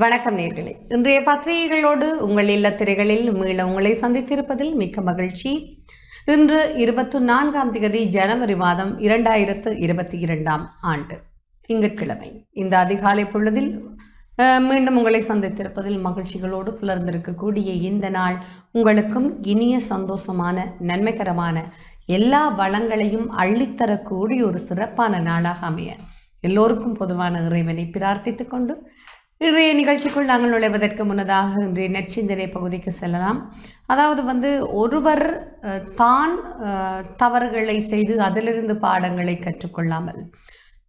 வணக்கம் நேர்களே இன்றைய பத்திரிகைகளோடு உங்கள் இல்லத்திரைகளில் மீள உங்களை சந்தித்திருப்பதில் மிக்க மகிழ்ச்சி இன்று இருபத்தி நான்காம் தேதி ஜனவரி மாதம் இரண்டாயிரத்து இருபத்தி இரண்டாம் ஆண்டு திங்கட்கிழமை இந்த அதிகாலை பொழுதில் மீண்டும் உங்களை சந்தித்திருப்பதில் மகிழ்ச்சிகளோடு புலர்ந்திருக்கக்கூடிய இந்த நாள் உங்களுக்கும் இனிய சந்தோஷமான நன்மைகரமான எல்லா வளங்களையும் அள்ளித்தரக்கூடிய ஒரு சிறப்பான நாளாக அமைய எல்லோருக்கும் பொதுவான இறைவனை பிரார்த்தித்துக்கொண்டு கொண்டு இன்றைய நிகழ்ச்சிக்குள் நாங்கள் நுழைவதற்கு முன்னதாக இன்றைய நெற்சிந்தனை பகுதிக்கு செல்லலாம் அதாவது வந்து ஒருவர் தான் தவறுகளை செய்து அதிலிருந்து பாடங்களை கற்றுக்கொள்ளாமல்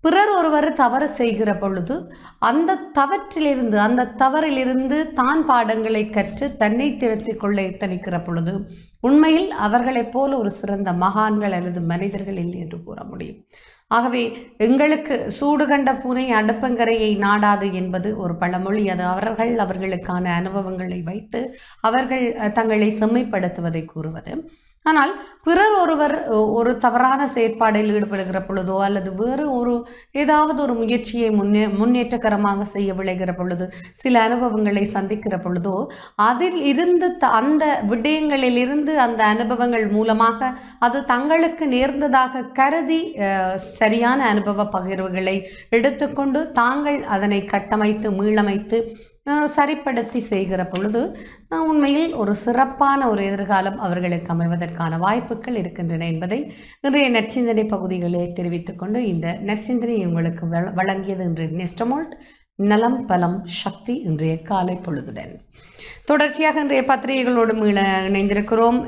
பிறர் ஒருவர் தவறு செய்கிற பொழுது அந்த தவற்றிலிருந்து அந்த தவறிலிருந்து தான் பாடங்களை கற்று தன்னை திருத்திக் கொள்ள எத்தனிக்கிற பொழுது உண்மையில் அவர்களைப் போல ஒரு சிறந்த மகான்கள் அல்லது மனிதர்கள் இல்லை என்று கூற முடியும் ஆகவே எங்களுக்கு சூடு கண்ட பூனை அடுப்பங்கரையை நாடாது என்பது ஒரு பழமொழி அது அவர்கள் அவர்களுக்கான அனுபவங்களை வைத்து அவர்கள் தங்களை செம்மைப்படுத்துவதை கூறுவது ஆனால் பிறர் ஒருவர் ஒரு தவறான செயற்பாடில் ஈடுபடுகிற பொழுதோ அல்லது வேறு ஒரு ஏதாவது ஒரு முயற்சியை முன்னே முன்னேற்றகரமாக செய்ய விளைகிற பொழுது சில அனுபவங்களை சந்திக்கிற பொழுதோ அதில் இருந்து அந்த விடயங்களில் இருந்து அந்த அனுபவங்கள் மூலமாக அது தங்களுக்கு நேர்ந்ததாக கருதி சரியான அனுபவ பகிர்வுகளை எடுத்துக்கொண்டு தாங்கள் அதனை கட்டமைத்து மீளமைத்து சரிப்படுத்தி செய்கிற பொழுது உண்மையில் ஒரு சிறப்பான ஒரு எதிர்காலம் அவர்களுக்கு அமைவதற்கான வாய்ப்புகள் இருக்கின்றன என்பதை இன்றைய நற்சிந்தனை பகுதிகளே தெரிவித்துக்கொண்டு இந்த நற்சிந்தனை உங்களுக்கு வழங்கியது இன்றைய நெஸ்டமோல்ட் நலம் பலம் சக்தி இன்றைய காலை பொழுதுடன் தொடர்ச்சியாக இன்றைய பத்திரிகைகளோடு மீள இணைந்திருக்கிறோம்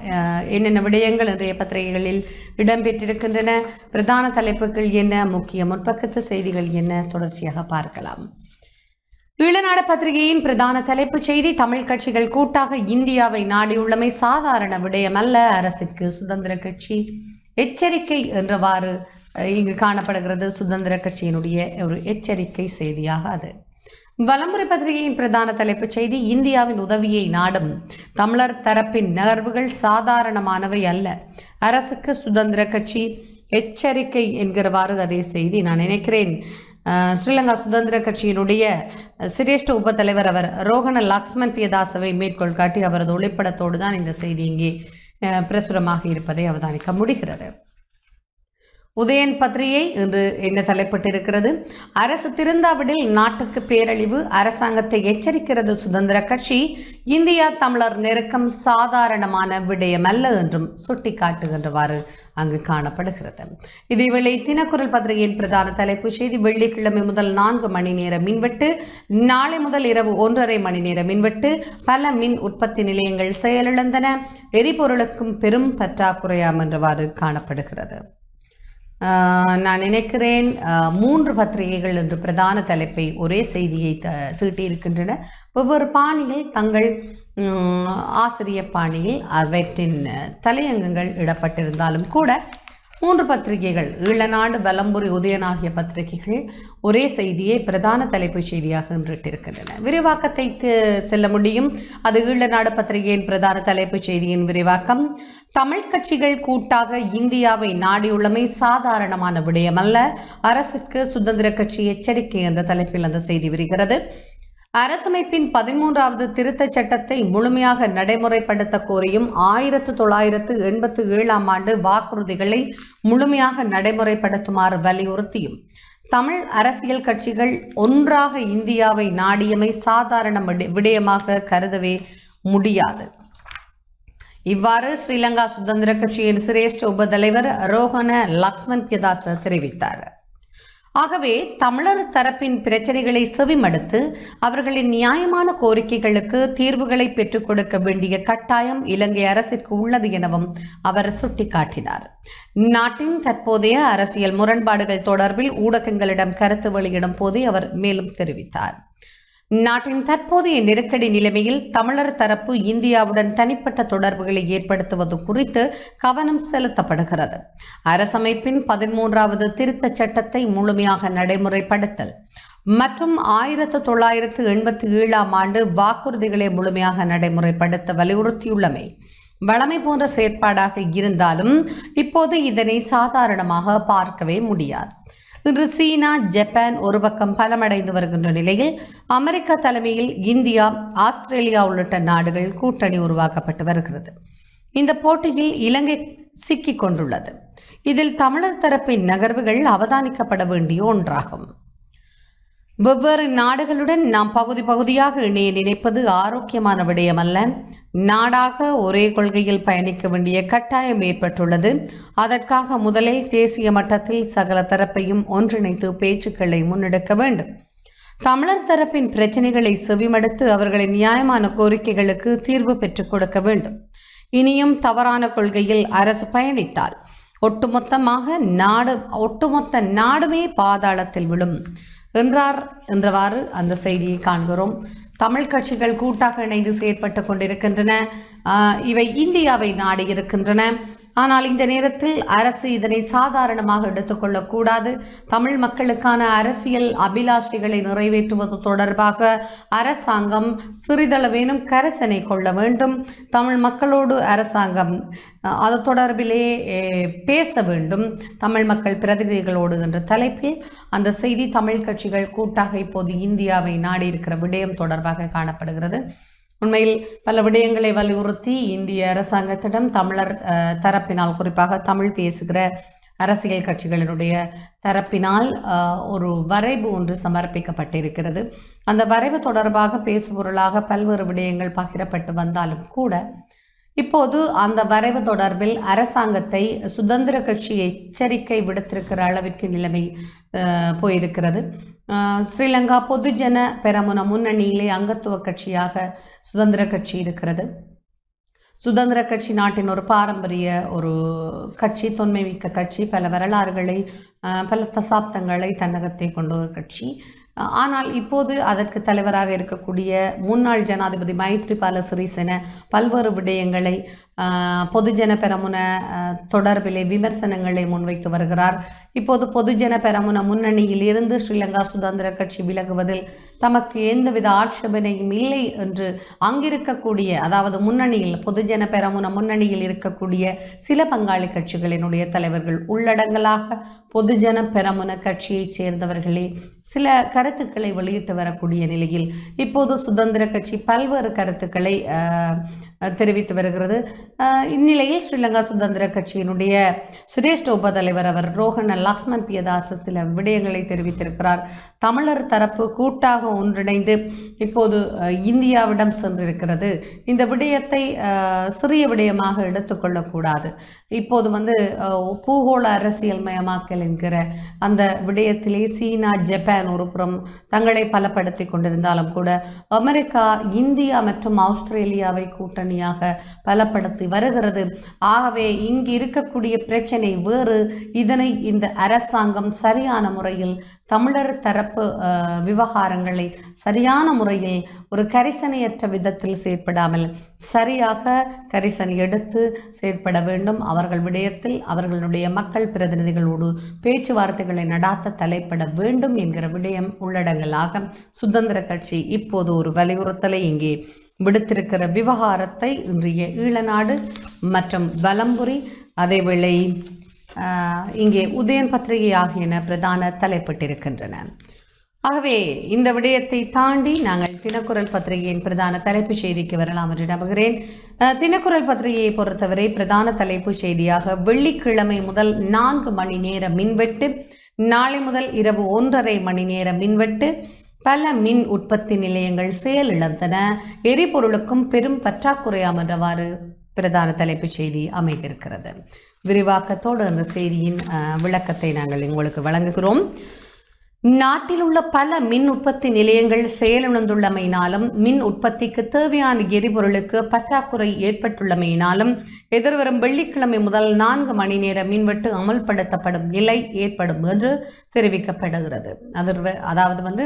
என்னென்ன விடயங்கள் இன்றைய பத்திரிகைகளில் இடம்பெற்றிருக்கின்றன பிரதான தலைப்புகள் என்ன முக்கிய முற்பக்கத்து செய்திகள் என்ன தொடர்ச்சியாக பார்க்கலாம் ஈழநாடு பத்திரிகையின் பிரதான தலைப்புச் செய்தி தமிழ் கட்சிகள் கூட்டாக இந்தியாவை நாடியுள்ளமை சாதாரண விடயமல்ல அரசிற்கு சுதந்திர கட்சி எச்சரிக்கை என்றவாறு இங்கு காணப்படுகிறது சுதந்திர கட்சியினுடைய ஒரு எச்சரிக்கை செய்தியாக அது வலமுறை பத்திரிகையின் பிரதான தலைப்புச் செய்தி இந்தியாவின் உதவியை நாடும் தமிழர் தரப்பின் நகர்வுகள் சாதாரணமானவை அல்ல அரசுக்கு சுதந்திர கட்சி எச்சரிக்கை என்கிறவாறு அதே செய்தி நான் நினைக்கிறேன் ஸ்ரீலங்கா சுதந்திர கட்சியினுடைய சிரேஷ்ட உப தலைவர் அவர் ரோகண லக்ஷ்மண் பியதாசவை மேற்கோள் காட்டி அவரது ஒளிப்படத்தோடு தான் இந்த செய்தி இங்கே பிரசுரமாக இருப்பதை அவதானிக்க முடிகிறது உதயன் பத்திரியை இன்று என்ன தலைப்பட்டிருக்கிறது அரசு திருந்தாவிடில் நாட்டுக்கு பேரழிவு அரசாங்கத்தை எச்சரிக்கிறது சுதந்திர கட்சி இந்தியா தமிழர் நெருக்கம் சாதாரணமான விடயமல்ல என்றும் சுட்டிக்காட்டுகின்றவாறு அங்கு காணப்படுகிறது இதேவேளை தினக்குரல் பத்திரிகையின் பிரதான தலைப்பு செய்தி வெள்ளிக்கிழமை முதல் நான்கு மணி நேர மின்வெட்டு நாளை முதல் இரவு ஒன்றரை மணி நேர மின்வெட்டு பல மின் உற்பத்தி நிலையங்கள் செயலிழந்தன எரிபொருளுக்கும் பெரும் பற்றாக்குறையாம் என்றவாறு காணப்படுகிறது நான் நினைக்கிறேன் மூன்று பத்திரிகைகள் என்று பிரதான தலைப்பை ஒரே செய்தியை த தீட்டியிருக்கின்றன ஒவ்வொரு பாணியில் தங்கள் ஆசிரிய பாணியில் அவற்றின் தலையங்கங்கள் இடப்பட்டிருந்தாலும் கூட மூன்று பத்திரிகைகள் ஈழநாடு வலம்புரி உதயன் ஆகிய பத்திரிகைகள் ஒரே செய்தியை பிரதான தலைப்புச் செய்தியாக இன்றிட்டிருக்கின்றன விரிவாக்கத்தைக்கு செல்ல முடியும் அது ஈழநாடு பத்திரிகையின் பிரதான தலைப்புச் செய்தியின் விரிவாக்கம் தமிழ் கட்சிகள் கூட்டாக இந்தியாவை நாடியுள்ளமை சாதாரணமான விடயமல்ல அரசுக்கு சுதந்திர கட்சி எச்சரிக்கை என்ற தலைப்பில் அந்த செய்தி வருகிறது அரசமைப்பின் பதிமூன்றாவது திருத்தச் சட்டத்தை முழுமையாக நடைமுறைப்படுத்த கோரியும் ஆயிரத்து தொள்ளாயிரத்து எண்பத்து ஏழாம் ஆண்டு வாக்குறுதிகளை முழுமையாக நடைமுறைப்படுத்துமாறு வலியுறுத்தியும் தமிழ் அரசியல் கட்சிகள் ஒன்றாக இந்தியாவை நாடியமை சாதாரண விடயமாக கருதவே முடியாது இவ்வாறு ஸ்ரீலங்கா சுதந்திர கட்சியின் சிரேஷ்ட உப தலைவர் ரோஹன லக்ஷ்மண் பியதாச தெரிவித்தார் ஆகவே தமிழர் தரப்பின் பிரச்சனைகளை செவிமடுத்து அவர்களின் நியாயமான கோரிக்கைகளுக்கு தீர்வுகளை பெற்றுக் கொடுக்க வேண்டிய கட்டாயம் இலங்கை அரசிற்கு உள்ளது எனவும் அவர் சுட்டிக்காட்டினார் நாட்டின் தற்போதைய அரசியல் முரண்பாடுகள் தொடர்பில் ஊடகங்களிடம் கருத்து வெளியிடும் போதே அவர் மேலும் தெரிவித்தார் நாட்டின் தற்போதைய நெருக்கடி நிலைமையில் தமிழர் தரப்பு இந்தியாவுடன் தனிப்பட்ட தொடர்புகளை ஏற்படுத்துவது குறித்து கவனம் செலுத்தப்படுகிறது அரசமைப்பின் பதிமூன்றாவது திருத்தச் சட்டத்தை முழுமையாக நடைமுறைப்படுத்தல் மற்றும் ஆயிரத்து தொள்ளாயிரத்து எண்பத்தி ஏழாம் ஆண்டு வாக்குறுதிகளை முழுமையாக நடைமுறைப்படுத்த வலியுறுத்தியுள்ளமை வளமை போன்ற செயற்பாடாக இருந்தாலும் இப்போது இதனை சாதாரணமாக பார்க்கவே முடியாது இன்று சீனா ஜப்பான் ஒரு பக்கம் பலமடைந்து வருகின்ற நிலையில் அமெரிக்கா தலைமையில் இந்தியா ஆஸ்திரேலியா உள்ளிட்ட நாடுகள் கூட்டணி உருவாக்கப்பட்டு வருகிறது இந்த போட்டியில் இலங்கை சிக்கிக் கொண்டுள்ளது இதில் தமிழர் தரப்பின் நகர்வுகள் அவதானிக்கப்பட வேண்டிய ஒன்றாகும் வெவ்வேறு நாடுகளுடன் நாம் பகுதி பகுதியாக இணைய நினைப்பது ஆரோக்கியமான விடயமல்ல நாடாக ஒரே கொள்கையில் பயணிக்க வேண்டிய கட்டாயம் ஏற்பட்டுள்ளது அதற்காக முதலில் தேசிய மட்டத்தில் சகல தரப்பையும் ஒன்றிணைத்து பேச்சுக்களை முன்னெடுக்க வேண்டும் தமிழர் தரப்பின் பிரச்சனைகளை செவிமடுத்து அவர்களின் நியாயமான கோரிக்கைகளுக்கு தீர்வு பெற்றுக் கொடுக்க வேண்டும் இனியும் தவறான கொள்கையில் அரசு பயணித்தால் ஒட்டுமொத்தமாக நாடு ஒட்டுமொத்த நாடுமே பாதாளத்தில் விழும் என்றார் என்றவாறு அந்த செய்தியை காண்கிறோம் தமிழ் கட்சிகள் கூட்டாக இணைந்து செயற்பட்டு கொண்டிருக்கின்றன இவை இந்தியாவை நாடி இருக்கின்றன ஆனால் இந்த நேரத்தில் அரசு இதனை சாதாரணமாக எடுத்துக்கொள்ளக்கூடாது தமிழ் மக்களுக்கான அரசியல் அபிலாஷைகளை நிறைவேற்றுவது தொடர்பாக அரசாங்கம் சிறிதளவேனும் கரசனை கொள்ள வேண்டும் தமிழ் மக்களோடு அரசாங்கம் அது தொடர்பிலே பேச வேண்டும் தமிழ் மக்கள் பிரதிநிதிகளோடு என்ற தலைப்பில் அந்த செய்தி தமிழ் கட்சிகள் கூட்டாக இப்போது இந்தியாவை நாடி இருக்கிற விடயம் தொடர்பாக காணப்படுகிறது உண்மையில் பல விடயங்களை வலியுறுத்தி இந்திய அரசாங்கத்திடம் தமிழர் தரப்பினால் குறிப்பாக தமிழ் பேசுகிற அரசியல் கட்சிகளினுடைய தரப்பினால் ஒரு வரைவு ஒன்று சமர்ப்பிக்கப்பட்டிருக்கிறது அந்த வரைவு தொடர்பாக பேசுபொருளாக பல்வேறு விடயங்கள் பகிரப்பட்டு வந்தாலும் கூட இப்போது அந்த வரைவு தொடர்பில் அரசாங்கத்தை சுதந்திர கட்சி எச்சரிக்கை விடுத்திருக்கிற அளவிற்கு நிலைமை போயிருக்கிறது ஸ்ரீலங்கா பொதுஜன பெரமுன முன்னணியிலே அங்கத்துவ கட்சியாக சுதந்திர கட்சி இருக்கிறது சுதந்திர கட்சி நாட்டின் ஒரு பாரம்பரிய ஒரு கட்சி தொன்மை மிக்க கட்சி பல வரலாறுகளை பல தசாப்தங்களை தன்னகத்தை கொண்ட ஒரு கட்சி ஆனால் இப்போது அதற்கு தலைவராக இருக்கக்கூடிய முன்னாள் ஜனாதிபதி மைத்ரிபால சிறிசென பல்வேறு விடயங்களை பொதுஜன பெரமுன தொடர்பிலே விமர்சனங்களை முன்வைத்து வருகிறார் இப்போது பொதுஜன பெரமுன முன்னணியில் இருந்து ஸ்ரீலங்கா சுதந்திர கட்சி விலகுவதில் தமக்கு எந்தவித ஆட்சேபனையும் இல்லை என்று அங்கிருக்கக்கூடிய அதாவது முன்னணியில் பொதுஜன பெரமுன முன்னணியில் இருக்கக்கூடிய சில பங்காளி கட்சிகளினுடைய தலைவர்கள் உள்ளடங்கலாக பொதுஜன பெரமுன கட்சியைச் சேர்ந்தவர்களே சில கருத்துக்களை வெளியிட்டு வரக்கூடிய நிலையில் இப்போது சுதந்திர கட்சி பல்வேறு கருத்துக்களை தெரிவித்து வருகிறது இந்நிலையில் ஸ்ரீலங்கா சுதந்திர கட்சியினுடைய சுரேஷ்ட உபதலைவர் அவர் ரோஹன் லக்ஷ்மன் பியதாச சில விடயங்களை தெரிவித்திருக்கிறார் தமிழர் தரப்பு கூட்டாக ஒன்றிணைந்து இப்போது இந்தியாவிடம் சென்றிருக்கிறது இந்த விடயத்தை சிறிய விடயமாக எடுத்துக்கொள்ளக்கூடாது இப்போது வந்து பூகோள அரசியல் மயமாக்கல் என்கிற அந்த விடயத்திலே சீனா ஜப்பான் ஒரு புறம் தங்களை பலப்படுத்தி கொண்டிருந்தாலும் கூட அமெரிக்கா இந்தியா மற்றும் ஆஸ்திரேலியாவை கூட்டணி கூட்டணியாக பலப்படுத்தி வருகிறது ஆகவே இங்கு இருக்கக்கூடிய பிரச்சனை வேறு இதனை இந்த அரசாங்கம் சரியான முறையில் தமிழர் தரப்பு விவகாரங்களை சரியான முறையில் ஒரு கரிசனையற்ற விதத்தில் செயற்படாமல் சரியாக கரிசனை எடுத்து செயற்பட வேண்டும் அவர்கள் விடயத்தில் அவர்களுடைய மக்கள் பிரதிநிதிகளோடு பேச்சுவார்த்தைகளை நடாத்த தலைப்பட வேண்டும் என்கிற விடயம் உள்ளடங்கலாக சுதந்திர கட்சி இப்போது ஒரு வலியுறுத்தலை இங்கே விடுத்திருக்கிற விவகாரத்தை இன்றைய ஈழநாடு மற்றும் வலம்புரி அதேவேளை இங்கே உதயன் பத்திரிகை ஆகியன பிரதான தலைப்பட்டிருக்கின்றன ஆகவே இந்த விடயத்தை தாண்டி நாங்கள் தினக்குரல் பத்திரிகையின் பிரதான தலைப்பு செய்திக்கு வரலாம் என்று நம்புகிறேன் தினக்குரல் பத்திரிகையை பொறுத்தவரை பிரதான தலைப்பு செய்தியாக வெள்ளிக்கிழமை முதல் நான்கு மணி நேர மின்வெட்டு நாளை முதல் இரவு ஒன்றரை மணி நேர மின்வெட்டு பல மின் உற்பத்தி நிலையங்கள் செயலிழந்தன எரிபொருளுக்கும் பெரும் பற்றாக்குறையாமன்றவாறு பிரதான தலைப்புச் செய்தி அமைந்திருக்கிறது விரிவாக்கத்தோடு அந்த செய்தியின் விளக்கத்தை நாங்கள் உங்களுக்கு வழங்குகிறோம் நாட்டில் உள்ள பல மின் உற்பத்தி நிலையங்கள் செயலிழந்துள்ளமையினாலும் மின் உற்பத்திக்கு தேவையான எரிபொருளுக்கு பற்றாக்குறை ஏற்பட்டுள்ளமையினாலும் எதிர்வரும் வெள்ளிக்கிழமை முதல் நான்கு மணி நேர மின்வெட்டு அமல்படுத்தப்படும் நிலை ஏற்படும் என்று தெரிவிக்கப்படுகிறது அதிர்வ அதாவது வந்து